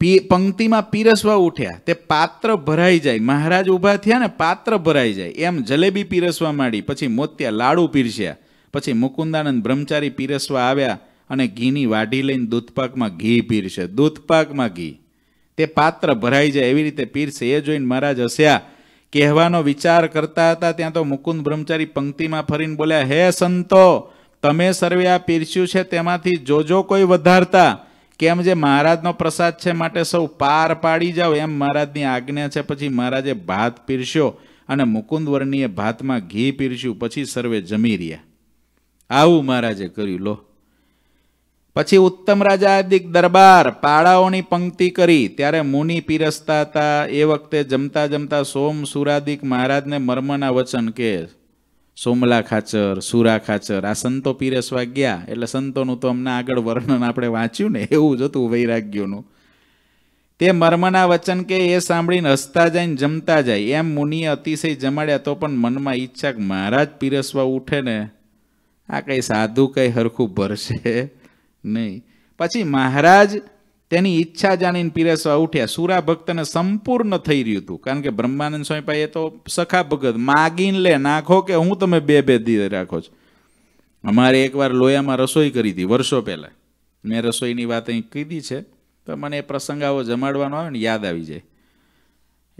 પી પંક્તિમાં પીરસવા ઉઠ્યા તે પાત્ર ભરાઈ જાય મહારાજ ઊભા થયા ને પાત્ર ભરાઈ જાય એમ જલેબી પીરસવા માંડી પછી મોતિયા લાડુ પીરસ્યા પછી મુકુંદાનંદ બ્રહ્મચારી પીરસવા આવ્યા અને ઘીની વાઢી લઈને દૂધપાકમાં ઘી પીરશે દૂધપાકમાં ઘી તે પાત્ર ભરાઈ જાય એવી રીતે પીરસે એ જોઈને મહારાજ હસ્યા કહેવાનો વિચાર કરતા હતા ત્યાં તો મુકુંદ બ્રહ્મચારી પંક્તિમાં ફરીને બોલ્યા હે સંતો તમે સર્વે આ પીરસ્યું છે તેમાંથી જોજો કોઈ વધારતા કેમ જે મહારાજનો પ્રસાદ છે માટે સૌ પાર પાડી જાઓ એમ મહારાજની આજ્ઞા છે પછી મહારાજે ભાત પીરસ્યો અને મુકુંદવર્ણીએ ભાતમાં ઘી પીરસ્યું પછી સર્વે જમી રહ્યા આવું મહારાજે કર્યું લો પછી ઉત્તમ રાજા દરબાર પાડાઓની પંક્તિ કરી ત્યારે મુનિ પીરસતા હતા એ વખતે જમતા જમતા સોમ સુરાદિક મહારાજને મર્મના વચન કે સોમલા ખાચર સુરા ખાચર આ સંતો પીરસવા ગયા એટલે સંતોનું તો અમને આગળ વર્ણન આપણે વાંચ્યું ને એવું જ હતું વૈરાગ્યોનું તે મર્મના વચન કે એ સાંભળીને હસતા જાય ને જમતા જાય એમ મુનિએ અતિશય જમાડ્યા તો પણ મનમાં ઈચ્છા કે મહારાજ પીરસવા ઉઠે ને આ કંઈ સાધુ કંઈ હરખું ભરશે નહીં પછી મહારાજ તેની ઈચ્છા જાણીને પીરસવા ઉઠ્યા સુરા ભક્તને સંપૂર્ણ થઈ રહ્યું હતું કારણ કે બ્રહ્માનંદ સ્વામી એ તો સખા ભગત માગીને લે નાખો કે હું તમે બે બે દી રાખો છો અમારે એકવાર લોયામાં રસોઈ કરી હતી વર્ષો પહેલાં મેં રસોઈની વાત અહીં કીધી છે તો મને એ પ્રસંગ આવો જમાડવાનો આવે ને યાદ આવી જાય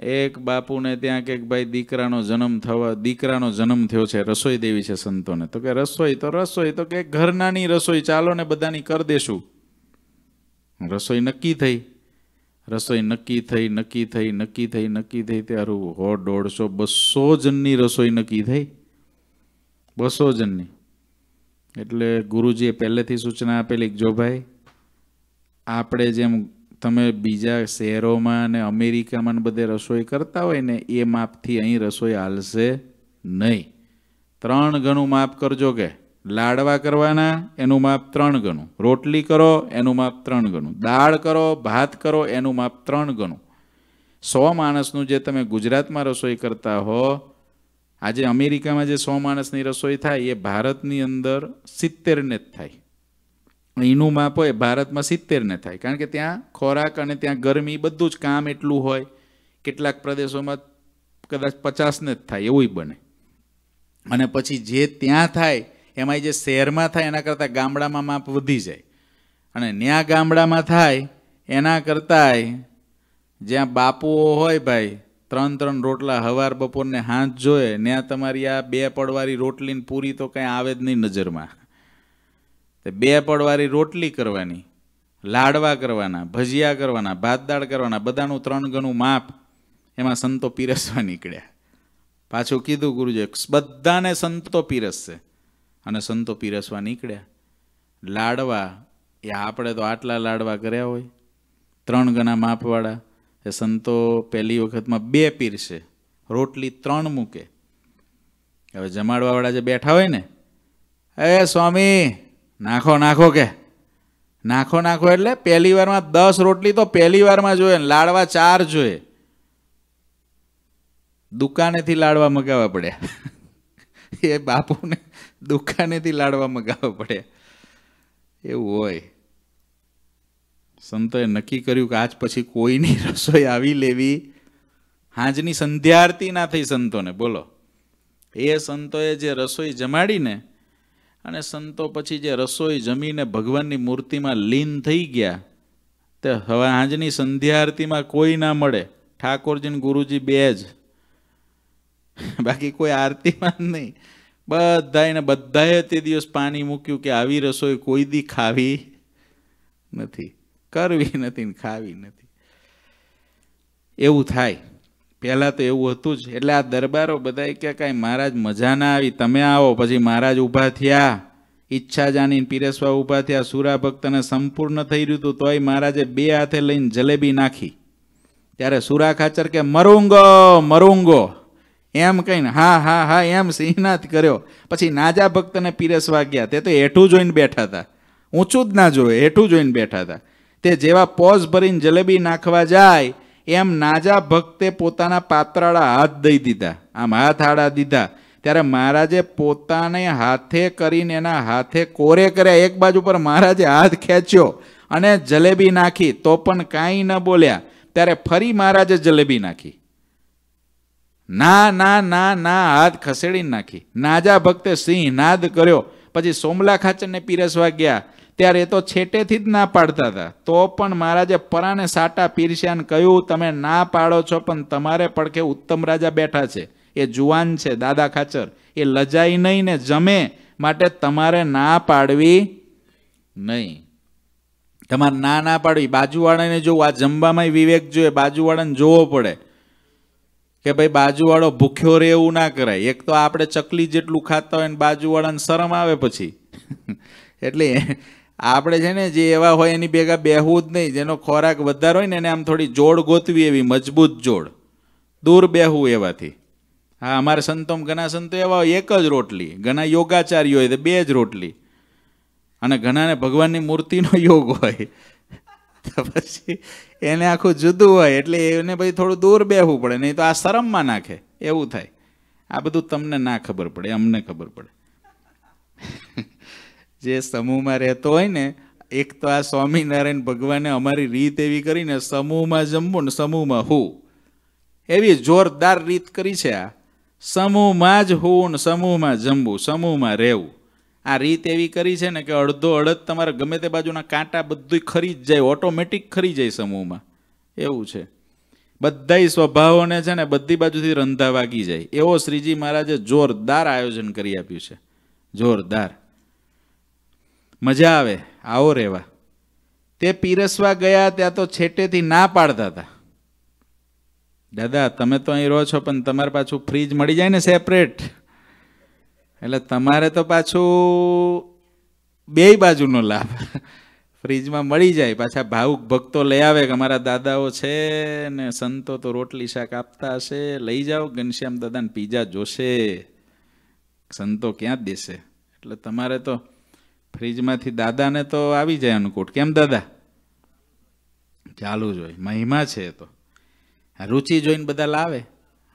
એક બાપુને ત્યાં કે ભાઈ દીકરાનો જન્મ થવા દીકરાનો જન્મ થયો છે રસોઈ દેવી છે સંતોને તો કે રસોઈ તો રસોઈ તો કે ઘરનાની રસોઈ ચાલો ને બધાની કરી દેશું રસોઈ નક્કી થઈ રસોઈ નક્કી થઈ નક્કી થઈ નક્કી થઈ નક્કી થઈ ત્યારું હો દોઢસો બસો જણની રસોઈ નક્કી થઈ બસો જણની એટલે ગુરુજીએ પહેલેથી સૂચના આપેલી જો ભાઈ આપણે જેમ તમે બીજા શહેરોમાં અને અમેરિકામાં બધે રસોઈ કરતા હોય ને એ માપથી અહીં રસોઈ હાલશે નહીં ત્રણ ગણું માપ કરજો કે લાડવા કરવાના એનું માપ ત્રણ ગણું રોટલી કરો એનું માપ ત્રણ ગણું દાળ કરો ભાત કરો એનું માપ ત્રણ ગણું સો માણસનું જે તમે ગુજરાતમાં રસોઈ કરતા હો આજે અમેરિકામાં જે સો માણસની રસોઈ થાય એ ભારતની અંદર સિત્તેરને જ થાય અહીંનું માપ હોય ભારતમાં સિત્તેરને થાય કારણ કે ત્યાં ખોરાક અને ત્યાં ગરમી બધું જ કામ એટલું હોય કેટલાક પ્રદેશોમાં કદાચ પચાસને જ થાય એવું બને અને પછી જે ત્યાં થાય એમાં જે શહેરમાં થાય એના કરતાં ગામડામાં માપ વધી જાય અને ન્યા ગામડામાં થાય એના કરતાંય જ્યાં બાપુઓ હોય ભાઈ ત્રણ ત્રણ રોટલા હવાર બપોરને હાથ જોએ ત્યાં તમારી આ બે પડવાળી રોટલીને પૂરી તો કંઈ આવે જ નહીં નજરમાં તે બે પડવાળી રોટલી કરવાની લાડવા કરવાના ભજીયા કરવાના ભાત દાળ કરવાના બધાનું ત્રણ ગણું માપ એમાં સંતો પીરસવા નીકળ્યા પાછું કીધું ગુરુજી બધાને સંતો પીરસશે અને સંતો પીરસવા નીકળ્યા લાડવા એ આપણે તો આટલા લાડવા કર્યા હોય ત્રણ ગણા માપવાળા એ સંતો પહેલી વખતમાં બે પીરશે રોટલી ત્રણ મૂકે હવે જમાડવાવાળા જે બેઠા હોય ને એ સ્વામી નાખો નાખો કે નાખો નાખો એટલે પહેલી વારમાં દસ રોટલી તો પહેલી વારમાં જોઈએ લાડવા ચાર જોઈએ દુકાનેથી લાડવા મગાવવા પડ્યા એ બાપુને દુકાનેથી લાડવા મગાવવા પડ્યા એવું હોય સંતોએ નક્કી કર્યું કે આજ પછી કોઈની [laughs] રસોઈ આવી લેવી હાજની સંધ્યારતી ના થઈ સંતોને બોલો એ સંતોએ જે રસોઈ જમાડીને અને સંતો પછી જે રસોઈ જમીને ભગવાનની મૂર્તિમાં લીન થઈ ગયા તે હવે આજની સંધ્યા આરતીમાં કોઈ ના મળે ઠાકોરજી ગુરુજી બે જ બાકી કોઈ આરતીમાં નહીં બધાને બધાએ તે દિવસ પાણી મૂક્યું કે આવી રસોઈ કોઈ દી ખાવી નથી કરવી નથી ને ખાવી નથી એવું થાય પહેલાં તો એવું હતું જ એટલે આ દરબારો બધાએ કે કાંઈ મહારાજ મજા ના આવી તમે આવો પછી મહારાજ ઊભા થયા ઈચ્છા જાણીને પીરસવા ઊભા થયા સુરા ભક્તને સંપૂર્ણ થઈ રહ્યું હતું તોય મહારાજે બે હાથે લઈને જલેબી નાખી ત્યારે સુરા ખાચર કે મરુંગો મરુંગો એમ કહીને હા હા હા એમ સિંહનાથ કર્યો પછી નાજા ભક્તને પીરસવા ગયા તે તો હેઠું જોઈને બેઠા હતા ઊંચું જ ના જોવે હેઠું જોઈને બેઠા હતા તે જેવા પોઝ ભરીને જલેબી નાખવા જાય એમ નાજા ભક્તે પોતાના પાતરાળા હાથ દઈ દીધા આમ હાથ આડા દીધા ત્યારે મહારાજે પોતાને હાથે કરીને એના હાથે કોરે કર્યા એક બાજુ પર મહારાજે હાથ ખેંચ્યો અને જલેબી નાખી તો પણ કાંઈ ન બોલ્યા ત્યારે ફરી મહારાજે જલેબી નાખી ના ના ના ના હાથ ખસેડીને નાખી નાજા ભક્તે સિંહ નાદ કર્યો પછી સોમલા ખાચરને પીરસવા ગયા ત્યારે તો છેટેથી જ ના પાડતા હતા તો પણ મહારાજે પરાને સાટા પીરસ્યાને કહ્યું તમે ના પાડો છો પણ તમારે પડખે ઉત્તમ રાજા બેઠા છે એ જુવાન છે દાદા ખાચર એ લજાઈ નહીં ને જમે માટે તમારે ના પાડવી નહીં તમારે ના ના પાડવી બાજુવાળાને જોવું આ જમવામાં વિવેક જોઈએ બાજુવાળાને જોવો પડે કે ભાઈ બાજુવાળો ભૂખ્યો રહે એવું ના કરાય એક તો આપણે ચકલી જેટલું ખાતા હોય ને બાજુવાળાને શરમ આવે પછી [laughs] એટલે આપણે છે ને જે એવા હોય એની ભેગા બેહવું જ નહીં જેનો ખોરાક વધારે હોય ને એને આમ થોડી જોડ ગોતવી એવી મજબૂત જોડ દૂર બેહવું એવાથી હા અમારા સંતોમ ઘણા સંતો એવા હોય એક જ રોટલી ઘણા યોગાચાર્ય હોય તો બે જ રોટલી અને ઘણાને ભગવાનની મૂર્તિનો [laughs] યોગ હોય પછી એને આખું જુદું હોય એટલે એને પછી થોડું દૂર બેહવું પડે નહીં તો આ શરમમાં નાખે એવું થાય આ બધું તમને ના ખબર પડે અમને ખબર પડે જે સમૂહમાં રહેતો હોય ને એક તો આ સ્વામિનારાયણ ભગવાને અમારી રીત એવી કરીને સમૂહમાં જમવું ને સમૂહમાં હું એવી જોરદાર રીત કરી છે આ સમૂહમાં જ હોવું ને સમૂહમાં જમવું સમૂહમાં રહેવું આ રીત એવી કરી છે ને કે અડધો અડધ તમારે ગમે તે બાજુના કાંટા બધું ખરી જ જાય ઓટોમેટિક ખરી જાય સમૂહમાં એવું છે બધાય સ્વભાવોને છે ને બધી બાજુથી રંધા વાગી જાય એવો શ્રીજી મહારાજે જોરદાર આયોજન કરી આપ્યું છે જોરદાર મજા આવે આવો રહેવા તે પીરસવા ગયા ત્યાં તો છેટેથી ના પાડતા હતા દાદા તમે તો અહીં રહો છો પણ તમારે પાછું ફ્રીજ મળી જાય ને સેપરેટ એટલે તમારે તો પાછું બે બાજુનો લાભ ફ્રીજમાં મળી જાય પાછા ભાવુક ભક્તો લઈ આવે કે અમારા દાદાઓ છે ને સંતો તો રોટલી શાક આપતા હશે લઈ જાઓ ઘનશ્યામ દાદાને પીઝા જોશે સંતો ક્યાં દેશે એટલે તમારે તો ફ્રીજમાંથી દાદાને તો આવી જાય અન્નકૂટ કેમ દાદા ચાલુ જોઈ મહિમા છે એ તો રુચિ જોઈને બધા લાવે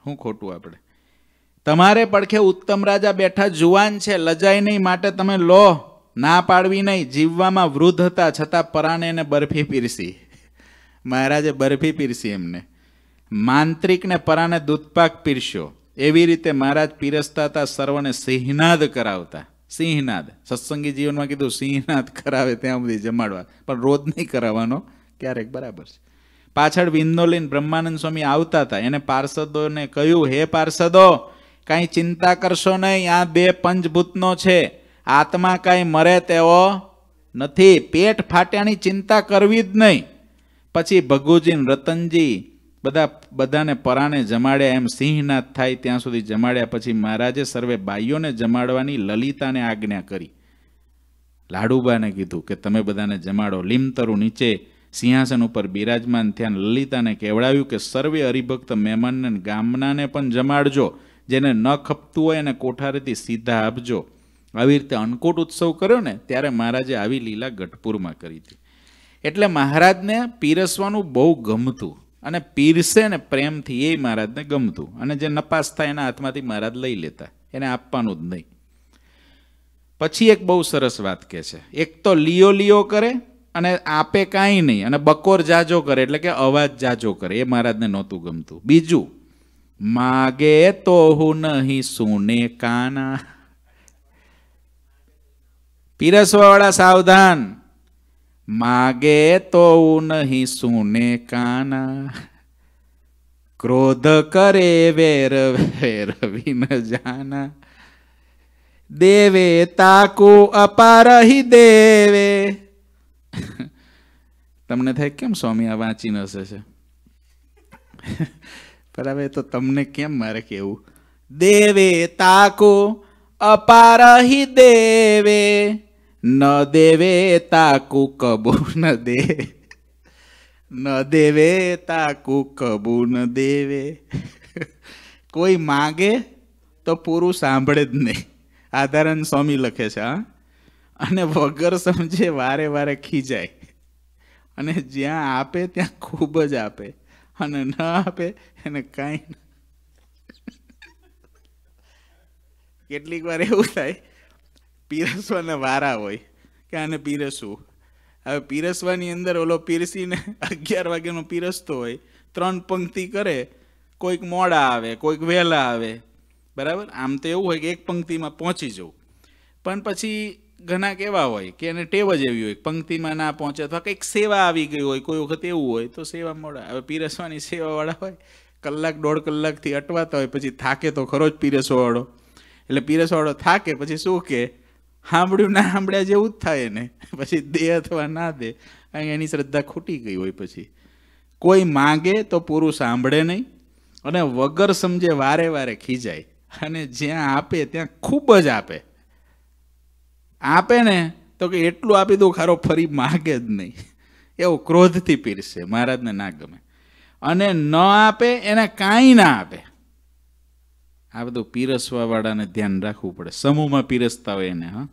શું ખોટું આપણે તમારે પડખે ઉત્તમ રાજા બેઠા જુવાન છે લજાય નહીં માટે તમે લો ના પાડવી નહીં જીવવામાં વૃદ્ધ હતા છતાં પરાણે એને બરફી પીરસી મહારાજે બરફી પીરસી એમને માંત્રિકને પરાને દૂધપાક પીરશો એવી રીતે મહારાજ પીરસતા હતા સર્વને સિંહનાદ કરાવતા સિંહનાદ સત્સંગી જીવનમાં કીધું સિંહનાદ કરાવે ત્યાં સુધી જમાડવા પણ રોજ નહીં કરાવવાનો ક્યારેક બરાબર છે પાછળ વિંદો બ્રહ્માનંદ સ્વામી આવતા હતા એને પાર્ષદોને કહ્યું હે પાર્ષદો કાંઈ ચિંતા કરશો નહીં આ બે પંચભૂતનો છે આત્મા કાંઈ મરે તેવો નથી પેટ ફાટ્યાની ચિંતા કરવી જ નહીં પછી ભગુજીન રતનજી બધા બધાને પરાણે જમાડ્યા એમ સિંહનાથ થાય ત્યાં સુધી જમાડ્યા પછી મહારાજે સર્વે બાઈઓને જમાડવાની લલિતાને આજ્ઞા કરી લાડુબાને કીધું કે તમે બધાને જમાડો લીમતરુ નીચે સિંહાસન ઉપર બિરાજમાન થયા લલિતાને કહેવડાવ્યું કે સર્વે હરિભક્ત મહેમાનને ગામનાને પણ જમાડજો જેને ન ખપતું હોય એને કોઠારેથી સીધા આપજો આવી રીતે અન્નકૂટ ઉત્સવ કર્યો ને ત્યારે મહારાજે આવી લીલા ગઢપુરમાં કરી હતી એટલે મહારાજને પીરસવાનું બહુ ગમતું અને પીરસે ને પ્રેમથી એ મહારાજને ગમતું અને જે નપાસ થાય એના હાથમાંથી મહારાજ લઈ લેતા એને આપવાનું જ નહીં પછી એક બહુ સરસ વાત કહે છે એક તો લિયો લિયો કરે અને આપે કાંઈ નહીં અને બકોર જાજો કરે એટલે કે અવાજ જાજો કરે એ મહારાજને નહોતું ગમતું બીજું માગે તો હું નહીં સુને કાના પીરસવાવાળા સાવધાન માગે તો નહીં સુને કાના ક્રોધ કરે વેર વેર વિન જાના દેવે તાકો અપારહી દેવે તમને થાય કેમ સ્વામી આ વાંચી ન છે પર હવે તો તમને કેમ મારે કેવું દેવે તાકો અપારહી દેવે ન દેવે તાકુ કબુ ન દે ન દેવે તાકુ કબુ ન દેવે કોઈ માગે તો પૂરું સાંભળે જ નહીં આધારણ સ્વામી લખે છે હા અને વગર સમજે વારે વારે ખીજાય અને જ્યાં આપે ત્યાં ખૂબ જ આપે અને ન આપે એને કાંઈ કેટલીક વાર એવું થાય પીરસવાના વારા હોય કે આને પીરસવું હવે પીરસવાની અંદર ઓલો પીરસીને [laughs] અગિયાર વાગ્યાનો પીરસતો હોય ત્રણ પંક્તિ કરે કોઈક મોડા આવે કોઈક વહેલા આવે બરાબર આમ તો એવું હોય કે એક પંક્તિમાં પહોંચી જવું પણ પછી ઘણા કેવા હોય કે એને ટેવ જ એવી હોય પંક્તિમાં ના પહોંચે અથવા કંઈક સેવા આવી ગઈ હોય કોઈ વખત એવું હોય તો સેવા મોડા હવે પીરસવાની સેવાવાળા હોય કલાક દોઢ કલાકથી અટવાતા હોય પછી થાકે તો ખરો જ પીરસવાવાળો એટલે પીરસવાળો થાકે પછી શું કે સાંભળ્યું ના સાંભળ્યા જેવું જ થાય એને પછી દે અથવા ના દે અહીં એની શ્રદ્ધા ખૂટી ગઈ હોય પછી કોઈ માગે તો પૂરું સાંભળે નહીં અને વગર સમજે વારે વારે ખીજાય અને જ્યાં આપે ત્યાં ખૂબ જ આપે આપે ને તો કે એટલું આપી દઉં ખારો ફરી માગે જ નહીં એવો ક્રોધથી પીરશે મહારાજને ના ગમે અને ન આપે એને કાંઈ ના આપે આ બધું પીરસવાવાળાને ધ્યાન રાખવું પડે સમૂહમાં પીરસતા હોય એને હા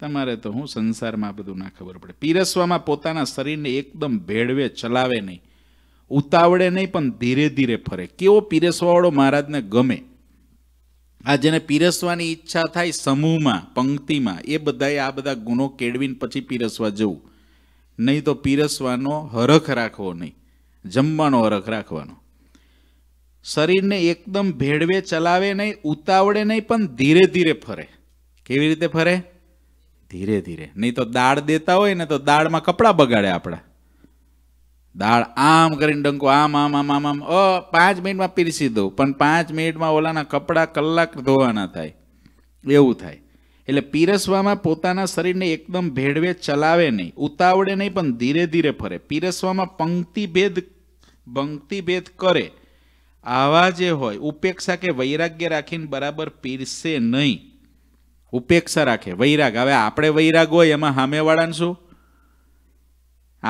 તમારે તો હું સંસારમાં બધું ના ખબર પડે પીરસવામાં પોતાના શરીરને એકદમ ભેળવે ચલાવે નહીં ઉતાવળે નહીં પણ ધીરે ધીરે ફરે કેવો પીરસવાવાળો મહારાજને ગમે આ જેને પીરસવાની ઈચ્છા થાય સમૂહમાં પંક્તિમાં એ બધાએ આ બધા ગુનો કેળવીને પછી પીરસવા જવું નહીં તો પીરસવાનો હરખ રાખવો નહીં જમવાનો હરખ રાખવાનો શરીરને એકદમ ભેળવે ચલાવે નહીં ઉતાવળે નહીં પણ ધીરે ધીરે ફરે કેવી રીતે ફરે ધીરે ધીરે નહીં તો દાળ દેતા હોય ને તો દાળમાં કપડાં બગાડે આપણા દાળ આમ કરીને ડંકો આમ આમ આમ આમ આમ અ પાંચ મિનિટમાં પીરસી દઉં પણ પાંચ મિનિટમાં ઓલાના કપડાં કલાક ધોવાના થાય એવું થાય એટલે પીરસવામાં પોતાના શરીરને એકદમ ભેળવે ચલાવે નહીં ઉતાવળે નહીં પણ ધીરે ધીરે ફરે પીરસવામાં પંક્તિભેદ પંક્તિભેદ કરે આવા જે હોય ઉપેક્ષા કે વૈરાગ્ય રાખીને બરાબર પીરસે નહીં ઉપેક્ષા રાખે વૈરાગ હવે આપણે વૈરાગ હોય એમાં સામેવાળાને શું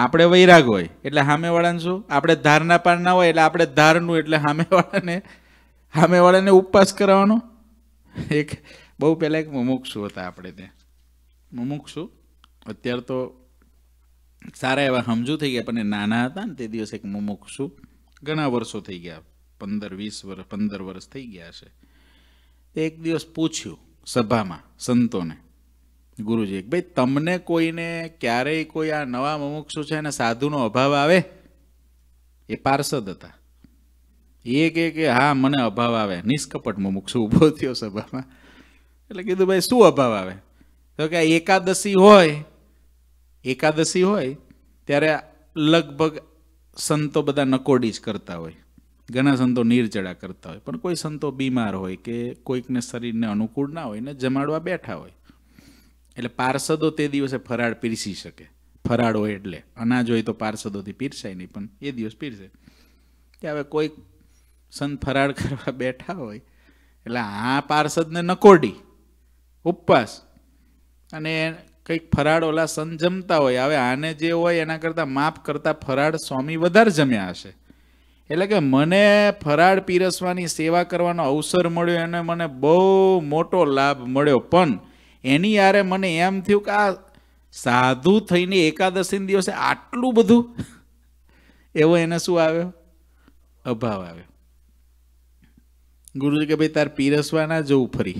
આપણે વૈરાગ હોય એટલે સામેવાળાને શું આપણે ધારના પારના હોય એટલે આપણે ધારનું એટલે સામેવાળાને સામેવાળાને ઉપવાસ કરાવવાનો એક બહુ પહેલાં એક મુમુક્ષુ હતા આપણે ત્યાં મુમુક્ષુ અત્યારે તો સારા એવા સમજુ થઈ ગયા પણ નાના હતા ને તે દિવસે એક મુમુક્ષુ ઘણા વર્ષો થઈ ગયા પંદર વીસ વર્ષ પંદર વર્ષ થઈ ગયા છે એક દિવસ પૂછ્યું સભામાં સંતોને ગુરુજી ભાઈ તમને કોઈને ક્યારેય કોઈ આ નવા મુમુક્ષુ છે અને સાધુનો અભાવ આવે એ પાર્ષદ હતા એ કે કે હા મને અભાવ આવે નિષ્કપટ મુમુક્ષુ ઊભો થયો સભામાં એટલે કીધું ભાઈ શું અભાવ આવે તો કે એકાદશી હોય એકાદશી હોય ત્યારે લગભગ સંતો બધા નકોડી જ કરતા હોય ઘણા સંતો નીરજળા કરતા હોય પણ કોઈ સંતો બીમાર હોય કે કોઈકને શરીરને અનુકૂળ ના હોય ને જમાડવા બેઠા હોય એટલે પાર્ષદો તે દિવસે ફરાળ પીરસી શકે ફરાળ હોય એટલે અનાજ હોય તો પાર્ષદોથી પીરસાય નહીં પણ એ દિવસ પીરસે કે હવે કોઈક સંત ફરાળ [laughs] કરવા બેઠા હોય એટલે આ પાર્ષદને નકોડી ઉપવાસ અને કંઈક ફરાળ ઓલા સંત જમતા હોય હવે આને જે હોય એના કરતાં માફ કરતાં ફરાળ સ્વામી વધારે જમ્યા હશે એટલે કે મને ફરાળ પીરસવાની સેવા કરવાનો અવસર મળ્યો અને મને બહુ મોટો લાભ મળ્યો પણ એની યારે મને એમ થયું કે આ સાધુ થઈને એકાદશીના દિવસે આટલું બધું એવો એને શું આવ્યો અભાવ આવ્યો ગુરુજી કે ભાઈ તાર પીરસવા ના જવું ફરી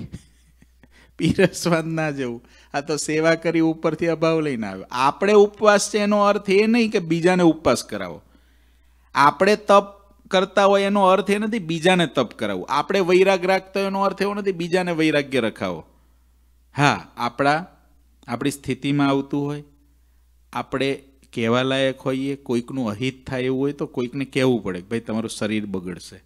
[laughs] પીરસવા ના જવું આ તો સેવા કરી ઉપરથી અભાવ લઈને આવ્યો આપણે ઉપવાસ છે એનો અર્થ એ નહીં કે બીજાને ઉપવાસ કરાવો આપણે તપ કરતા હોય એનો અર્થ એ નથી બીજાને તપ કરાવવું આપણે વૈરાગ રાખતા હોય એનો અર્થ એવો નથી બીજાને વૈરાગ્ય રખાવો હા આપણા આપણી સ્થિતિમાં આવતું હોય આપણે કહેવા લાયક હોઈએ કોઈકનું અહિત થાય એવું હોય તો કોઈકને કહેવું પડે કે ભાઈ તમારું શરીર બગડશે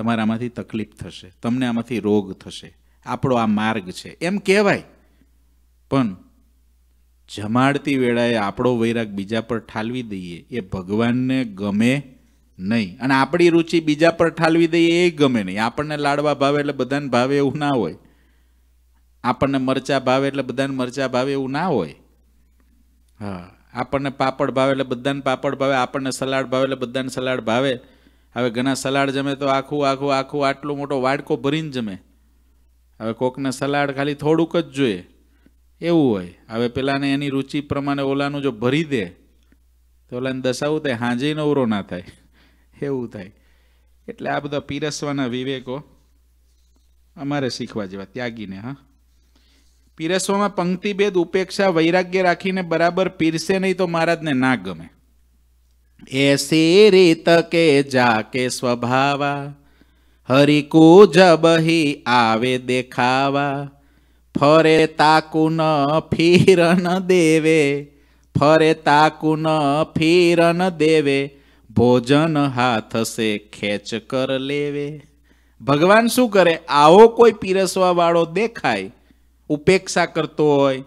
તમારામાંથી તકલીફ થશે તમને આમાંથી રોગ થશે આપણો આ માર્ગ છે એમ કહેવાય પણ જમાડતી વેળાએ આપણો વૈરાગ બીજા પર ઠાલવી દઈએ એ ભગવાનને ગમે નહીં અને આપણી રુચિ બીજા પર ઠાલવી દઈએ એ ગમે નહીં આપણને લાડવા ભાવે એટલે બધાને ભાવે એવું ના હોય આપણને મરચાં ભાવે એટલે બધાને મરચાં ભાવે એવું ના હોય હા આપણને પાપડ ભાવે એટલે બધાને પાપડ ભાવે આપણને સલાડ ભાવે એટલે બધાને સલાડ ભાવે હવે ઘણા સલાડ જમે તો આખું આખું આખું આટલો મોટો વાડકો ભરીને જમે હવે કોકને સલાડ ખાલી થોડુંક જ જોઈએ એવું હોય હવે પેલાને એની રુચિ પ્રમાણે ઓલાનું જો ભરી દે તો ઓલાને દસાવું તે હાંજી નવરો ના થાય होता एट्ले आ बदा पीरसवा विवेको अमेरे शीखवा वैराग्य राखी बराबर पीरसे नहीं तो महाराज ने ना गमे ऐसे जाके स्वभावा हरि को जब ही आवे देखावा फरे ताकु फिर न देवे फरे ताकु फिर न देवे। ભોજન હાથ હાથસે ખેંચ કર લેવે ભગવાન શું કરે આવો કોઈ પીરસવા વાળો દેખાય ઉપેક્ષા કરતો હોય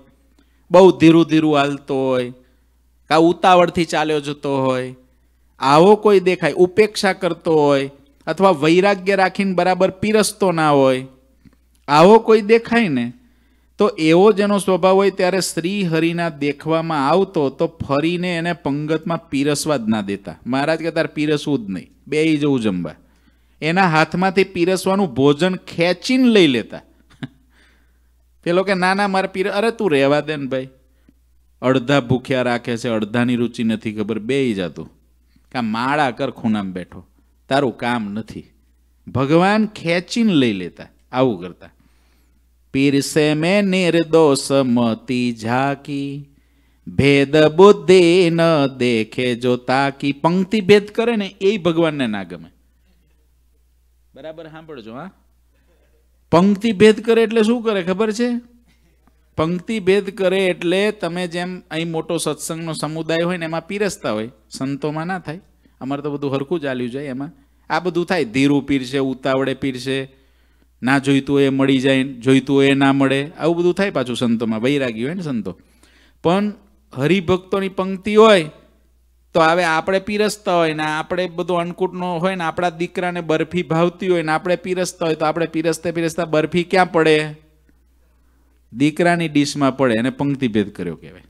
બહુ ધીરું ધીરું હાલતો હોય કા ઉતાવળથી ચાલ્યો જતો હોય આવો કોઈ દેખાય ઉપેક્ષા કરતો હોય અથવા વૈરાગ્ય રાખીને બરાબર પીરસતો ના હોય આવો કોઈ દેખાય ને તો એવો જ એનો સ્વભાવ હોય ત્યારે શ્રી હરિના દેખવામાં આવતો તો ફરીને એને પંગતમાં પીરસવા જ ના દેતા મહારાજ કે તારે પીરસવું જ નહીં બે જવું જમવા એના હાથમાંથી પીરસવાનું ભોજન ખેંચીને લઈ લેતા પેલો કે ના ના મારે પીર અરે તું રહેવા દે ને ભાઈ અડધા ભૂખ્યા રાખે છે અડધાની રુચિ નથી ખબર બે જતું કાં માળા કર ખૂનામ બેઠો તારું કામ નથી ભગવાન ખેંચીને લઈ લેતા આવું કરતા પીરસે મેં નિર્દોષ મતી ઝાકી ભેદ બુદ્ધિ ન દેખે જો તાકી પંક્તિ ભેદ કરે ને એ ભગવાનને ના ગમે બરાબર સાંભળજો હા પંક્તિ ભેદ કરે એટલે શું કરે ખબર છે પંક્તિ ભેદ કરે એટલે તમે જેમ અહીં મોટો સત્સંગનો સમુદાય હોય ને એમાં પીરસતા હોય સંતોમાં ના થાય અમારે તો બધું હરખું ચાલ્યું જાય એમાં આ બધું થાય ધીરું પીરશે ઉતાવળે પીરશે ના જોઈતું હોય એ મળી જાય જોઈતું હોય એ ના મળે આવું બધું થાય પાછું સંતોમાં વૈરાગી હોય ને સંતો પણ હરિભક્તોની પંક્તિ હોય તો હવે આપણે પીરસતા હોય ને આપણે બધું અન્નકૂટનો હોય ને આપણા દીકરાને બરફી ભાવતી હોય ને આપણે પીરસતા હોય તો આપણે પીરસતા પીરસતા બરફી ક્યાં પડે દીકરાની ડીશમાં પડે એને પંક્તિભેદ કર્યો કહેવાય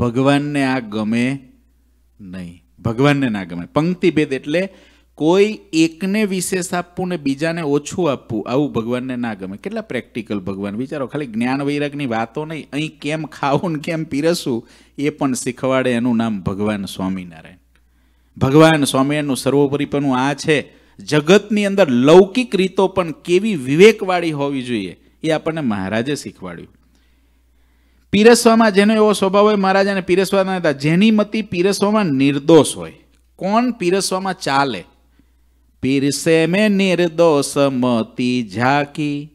ભગવાનને આ ગમે નહીં ભગવાનને ના ગમે પંક્તિભેદ એટલે કોઈ એકને વિશેષ આપવું ને બીજાને ઓછું આપવું આવું ભગવાનને ના ગમે કેટલા પ્રેક્ટિકલ ભગવાન વિચારો ખાલી જ્ઞાન વૈરાગની વાતો નહીં અહીં કેમ ખાવું ને કેમ પીરસવું એ પણ શીખવાડે એનું નામ ભગવાન સ્વામિનારાયણ ભગવાન સ્વામિનારાયણનું સર્વોપરીપણું આ છે જગતની અંદર લૌકિક રીતો પણ કેવી વિવેકવાળી હોવી જોઈએ એ આપણને મહારાજે શીખવાડ્યું પીરસવામાં જેનો એવો સ્વભાવ હોય મહારાજાને પીરસવાના હતા જેની મતી પીરસવામાં નિર્દોષ હોય કોણ પીરસવામાં ચાલે પીરસે મેં નિર્દોષ મતી ઝાકી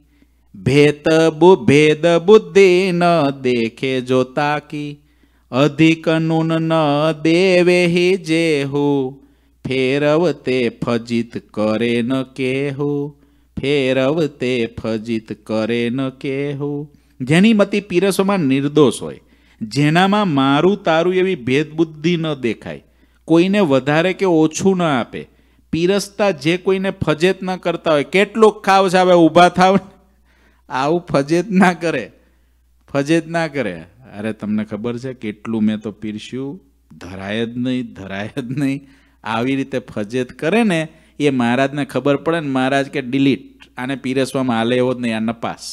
ભેત બુ ભેદ બુદ્ધિ ન દેખે જો તાકી અધિક નૂન ન દેવે હિ જેહુ ફેરવતે ફજિત કરે ન કેહુ ફેરવતે ફજિત કરે ન કેહુ જેની મતી પીરસોમાં નિર્દોષ હોય જેનામાં મારું તારું એવી ભેદબુદ્ધિ ન દેખાય કોઈને વધારે કે ઓછું ન આપે પીરસતા જે કોઈને ફજેત ના કરતા હોય કેટલું ખાવ છે હવે ઊભા થાવ આવું ફજેત ના કરે ફજેત ના કરે અરે તમને ખબર છે કેટલું મેં તો પીરસ્યું ધરાય જ નહીં ધરાય જ નહીં આવી રીતે ફજેત કરે ને એ મહારાજને ખબર પડે ને મહારાજ કે ડિલીટ આને પીરસવામાં હાલે એવો જ નહીં આ નપાસ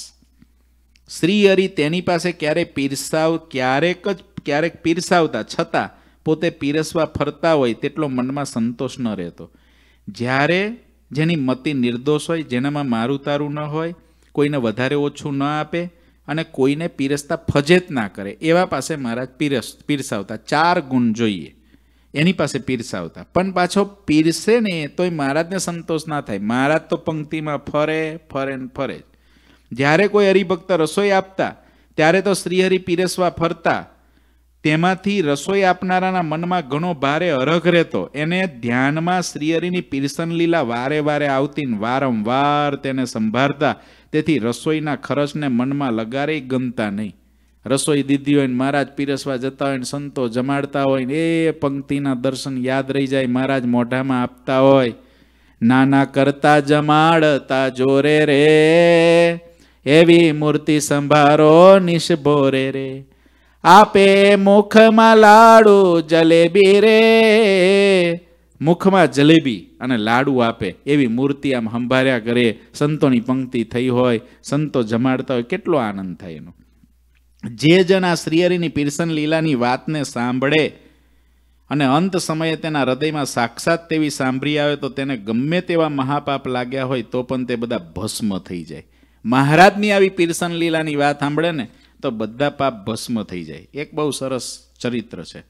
શ્રી હરિ તેની પાસે ક્યારેય પીરસાવ ક્યારેક જ ક્યારેક પીરસાવતા છતાં પોતે પીરસવા ફરતા હોય તેટલો મનમાં સંતોષ ન રહેતો જ્યારે જેની મતિ નિર્દોષ હોય જેનામાં મારું તારું ન હોય કોઈને વધારે ઓછું ન આપે અને કોઈને પીરસતા ફજેત ના કરે એવા પાસે મહારાજ પીરસ પીરસાવતા ચાર ગુણ જોઈએ એની પાસે પીરસાવતા પણ પાછો પીરસે ને તોય મહારાજને સંતોષ ના થાય મહારાજ તો પંક્તિમાં ફરે ફરે ને ફરે જ્યારે કોઈ હરિભક્ત રસોઈ આપતા ત્યારે તો શ્રીહરિ પીરસવા ફરતા તેમાંથી રસોઈ આપનારાના મનમાં ઘણો ભારે અરઘ રહેતો એને ધ્યાનમાં શ્રીહરિની પીરસન લીલા વારે વારે આવતી વારંવાર તેને સંભાળતા તેથી રસોઈના ખર્ચને મનમાં લગારે ગમતા નહીં રસોઈ દીધી હોય ને મહારાજ પીરસવા જતા હોય ને સંતો જમાડતા હોય ને એ પંક્તિના દર્શન યાદ રહી જાય મહારાજ મોઢામાં આપતા હોય નાના કરતા જમાડતા જોરે રે એવી મૂર્તિ સંભારો નિશભોરે રે આપે મુખમાં લાડુ જલેબી રે મુખમાં જલેબી અને લાડુ આપે એવી મૂર્તિ આમ સંભાર્યા કરે સંતોની પંક્તિ થઈ હોય સંતો જમાડતા હોય કેટલો આનંદ થાય એનો જે જણ આ શ્રીહરિની પીર્સન લીલાની વાતને સાંભળે અને અંત સમયે તેના હૃદયમાં સાક્ષાત તેવી સાંભળી આવે તો તેને ગમે તેવા મહાપાપ લાગ્યા હોય તો પણ તે બધા ભસ્મ થઈ જાય મહારાજની આવી પીર્સન લીલાની વાત સાંભળે ને તો બધા પાપ ભસ્મ થઈ જાય એક બહુ સરસ ચરિત્ર છે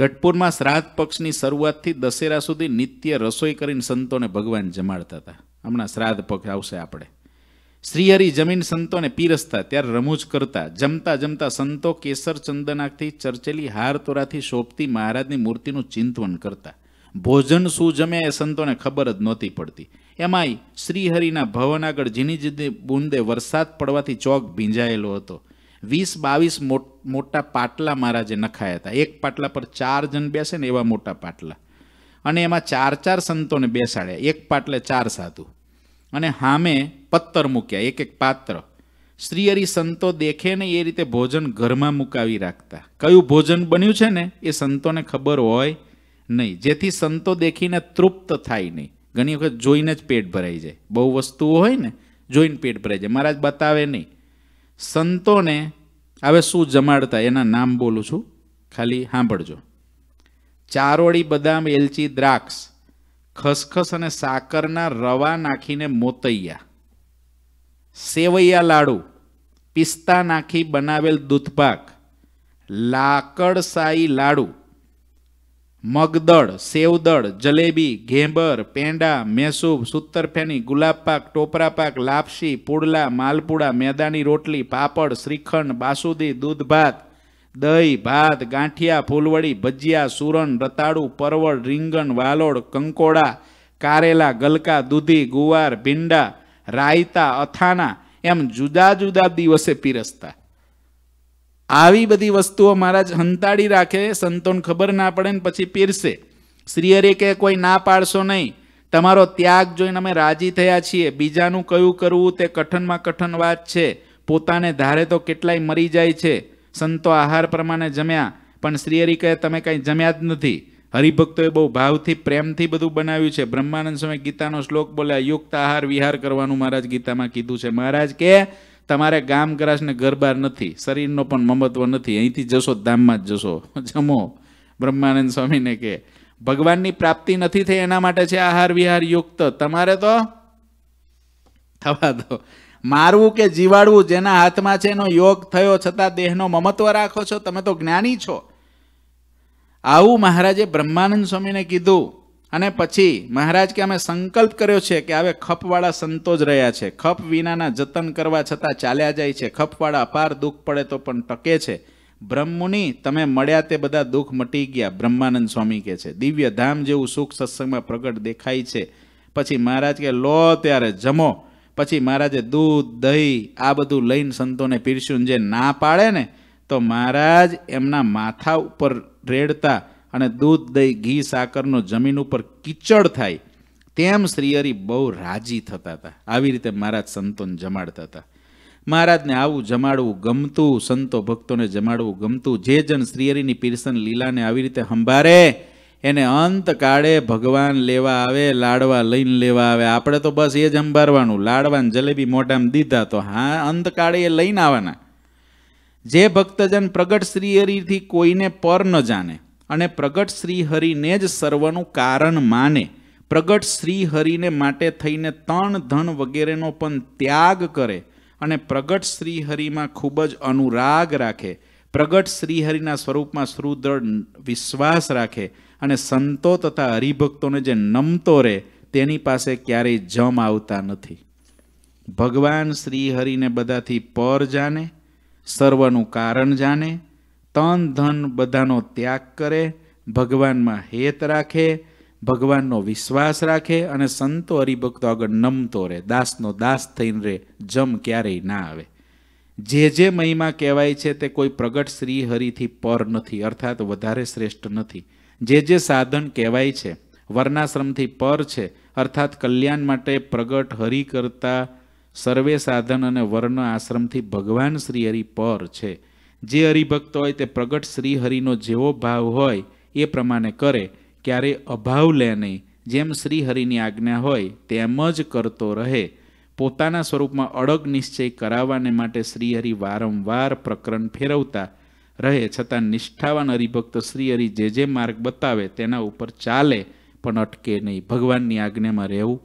ગઢપુરમાં શ્રાદ્ધ પક્ષની શરૂઆતથી દશેરા સુધી નિત્ય રસોઈ કરીને સંતોને ભગવાન જમાડતા હતા હમણાં શ્રાદ્ધ પક્ષ આવશે આપણે શ્રીહરિ જમીન સંતોને પીરસતા ત્યારે રમૂજ કરતા જમતા જમતા સંતો કેસર ચંદનાથી ચર્ચેલી હાર તોરાથી શોભતી મહારાજની મૂર્તિનું ચિંતવન કરતા ભોજન શું જમે એ સંતોને ખબર જ નહોતી પડતી એમાંય શ્રીહરિના ભવન આગળ જીની ઝીણી બુંદે વરસાદ પડવાથી ચોક ભીંજાયેલો હતો વીસ બાવીસ મોટા પાટલા મારા જે નખાયા હતા એક પાટલા પર ચાર જણ બેસે ને એવા મોટા પાટલા અને એમાં ચાર ચાર સંતોને બેસાડ્યા એક પાટલે ચાર સાધુ અને હામે પત્તર મૂક્યા એક એક પાત્ર શ્રીહરિ સંતો દેખે ને એ રીતે ભોજન ઘરમાં મુકાવી રાખતા કયું ભોજન બન્યું છે ને એ સંતોને ખબર હોય નહીં જેથી સંતો દેખીને તૃપ્ત થાય નહીં ઘણી વખત જોઈને જ પેટ ભરાઈ જાય બહુ વસ્તુઓ હોય ને જોઈને પેટ ભરાઈ જાય મહારાજ બતાવે નહીં સંતોને હવે શું જમાડતા એના નામ બોલું છું ખાલી સાંભળજો ચારોળી બદામ એલચી દ્રાક્ષ ખસખસ અને સાકરના રવા નાખીને મોતૈયા સેવૈયા લાડુ પિસ્તા નાખી બનાવેલ દૂધપાક લાકડસાઈ લાડુ મગદળ સેવદળ જલેબી ઘેંબર પેંડા મેસૂબ સૂતરફેની ગુલાબપાક ટોપરાપાક લાપસી પુડલા માલપુડા મેદાની રોટલી પાપડ શ્રીખંડ બાસુદી દૂધ ભાત દહીં ભાત ગાંઠિયા ફૂલવડી ભજીયા સુરણ રતાળુ પરવળ રીંગણ વાલોડ કંકોડા કારેલા ગલકા દૂધી ગુવાર ભીંડા રાયતા અથાના એમ જુદા જુદા દિવસે પીરસતા આવી બધી વસ્તુઓ મહારાજ હંતાડી રાખે સંતોને ખબર ના પડે ને પછી પીરશે શ્રી હરે કે કોઈ ના પાડશો નહીં તમારો ત્યાગ જોઈને અમે રાજી થયા છીએ બીજાનું કયું કરવું તે કઠનમાં કઠન વાત છે પોતાને ધારે તો કેટલાય મરી જાય છે સંતો આહાર પ્રમાણે જમ્યા પણ શ્રીહરિ કહે તમે કાંઈ જમ્યા જ નથી હરિભક્તોએ બહુ ભાવથી પ્રેમથી બધું બનાવ્યું છે બ્રહ્માનંદ સ્વામી ગીતાનો શ્લોક બોલ્યા યુક્ત આહાર વિહાર કરવાનું મહારાજ ગીતામાં કીધું છે મહારાજ કે તમારે ગામ ગ્રાસને ગરબાર નથી શરીરનો પણ મમત્વ નથી અહીંથી જશો ધામમાં જ જશો જમો બ્રહ્માનંદ સ્વામીને કે ભગવાનની પ્રાપ્તિ નથી થઈ એના માટે છે આહાર વિહાર યુક્ત તમારે તો થવા દો મારવું કે જીવાડવું જેના હાથમાં છે એનો યોગ થયો છતાં દેહનો મમત્વ રાખો છો તમે તો જ્ઞાની છો આવું મહારાજે બ્રહ્માનંદ સ્વામીને કીધું અને પછી મહારાજ કે અમે સંકલ્પ કર્યો છે કે હવે ખપવાળા સંતો જ રહ્યા છે ખપ વિનાના જતન કરવા છતાં ચાલ્યા જાય છે ખપવાળા અપાર દુઃખ પડે તો પણ ટકે છે બ્રહ્મમુનિ તમે મળ્યા તે બધા દુઃખ મટી ગયા બ્રહ્માનંદ સ્વામી કે છે દિવ્ય ધામ જેવું સુખ સત્સંગમાં પ્રગટ દેખાય છે પછી મહારાજ કે લો ત્યારે જમો પછી મહારાજે દૂધ દહીં આ બધું લઈને સંતોને પીરસ્યું જે ના પાડે ને તો મહારાજ એમના માથા ઉપર રેડતા અને દૂધ દહીં ઘી સાકરનો જમીન ઉપર કિચડ થાય તેમ શ્રીહરિ બહુ રાજી થતા હતા આવી રીતે મહારાજ સંતોને જમાડતા હતા મહારાજને આવું જમાડવું ગમતું સંતો ભક્તોને જમાડવું ગમતું જે જન શ્રીહરિની પીરસન લીલાને આવી રીતે સંભારે એને અંત કાળે ભગવાન લેવા આવે લાડવા લઈને લેવા આવે આપણે તો બસ એ જ સંભારવાનું લાડવાને જલેબી મોઢામાં દીધા તો હા અંત કાળે એ લઈને આવવાના જે ભક્તજન પ્રગટ શ્રીહરિથી કોઈને પર ન જાણે અને પ્રગટ શ્રીહરિને જ સર્વનું કારણ માને પ્રગટ શ્રીહરિને માટે થઈને તણ ધન વગેરેનો પણ ત્યાગ કરે અને પ્રગટ શ્રીહરિમાં ખૂબ જ અનુરાગ રાખે પ્રગટ શ્રીહરિના સ્વરૂપમાં સુદૃઢ વિશ્વાસ રાખે અને સંતો તથા હરિભક્તોને જે નમતો રહે તેની પાસે ક્યારેય જમ આવતા નથી ભગવાન શ્રીહરિને બધાથી પર જાણે સર્વનું કારણ જાણે તન ધન બધાનો ત્યાગ કરે ભગવાનમાં હેત રાખે ભગવાનનો વિશ્વાસ રાખે અને સંતો હરિભક્તો આગળ નમતો રહે દાસનો દાસ થઈને રહે જમ ક્યારેય ના આવે જે જે મહિમા કહેવાય છે તે કોઈ પ્રગટ શ્રી હરિથી પર નથી અર્થાત વધારે શ્રેષ્ઠ નથી જે જે સાધન કહેવાય છે વર્ણાશ્રમથી પર છે અર્થાત કલ્યાણ માટે પ્રગટ હરિ કરતા સર્વે સાધન અને વર્ણ આશ્રમથી ભગવાન શ્રી હરિ પર છે જે હરિભક્ત હોય તે પ્રગટ શ્રી હરિનો જેવો ભાવ હોય એ પ્રમાણે કરે ક્યારે અભાવ લે નહીં જેમ શ્રી હરિની આજ્ઞા હોય તેમ જ કરતો રહે પોતાના સ્વરૂપમાં અડગ નિશ્ચય કરાવવાને માટે શ્રીહરિ વારંવાર પ્રકરણ ફેરવતા રહે છતાં નિષ્ઠાવાન હરિભક્ત શ્રીહરિ જે જે માર્ગ બતાવે તેના ઉપર ચાલે પણ અટકે નહીં ભગવાનની આજ્ઞામાં રહેવું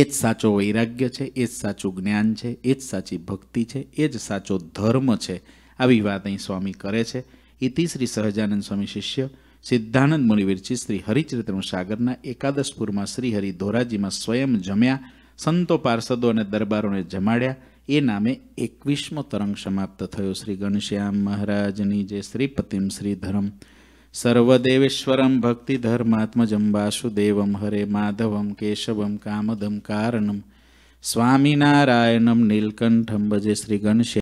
એ જ સાચો વૈરાગ્ય છે એ જ સાચું જ્ઞાન છે એ જ સાચી ભક્તિ છે એ જ સાચો ધર્મ છે આવી વાત અહીં સ્વામી કરે છે ઇતિ શ્રી સહજાનંદ સ્વામી શિષ્ય સિદ્ધાનંદ મુનિવીરજી શ્રી હરિચરિત્રમ સાગરના એકાદશપુરમાં શ્રીહરિ ધોરાજીમાં સ્વયં જમ્યા સંતો પાર્ષદો અને દરબારોને જમાડ્યા એ નામે એકવીસમો તરંગ સમાપ્ત થયો શ્રી ગણશ્યામ મહારાજની જે શ્રીપતિમ શ્રીધરમ સર્વદેવેશ્વરમ ભક્તિ ધર્માત્મજમ વાસુદેવમ હરે માધવમ કેશવમ કામદમ કારણમ સ્વામિનારાયણમ નીલકંઠમ ભજે શ્રી ગણશ્યા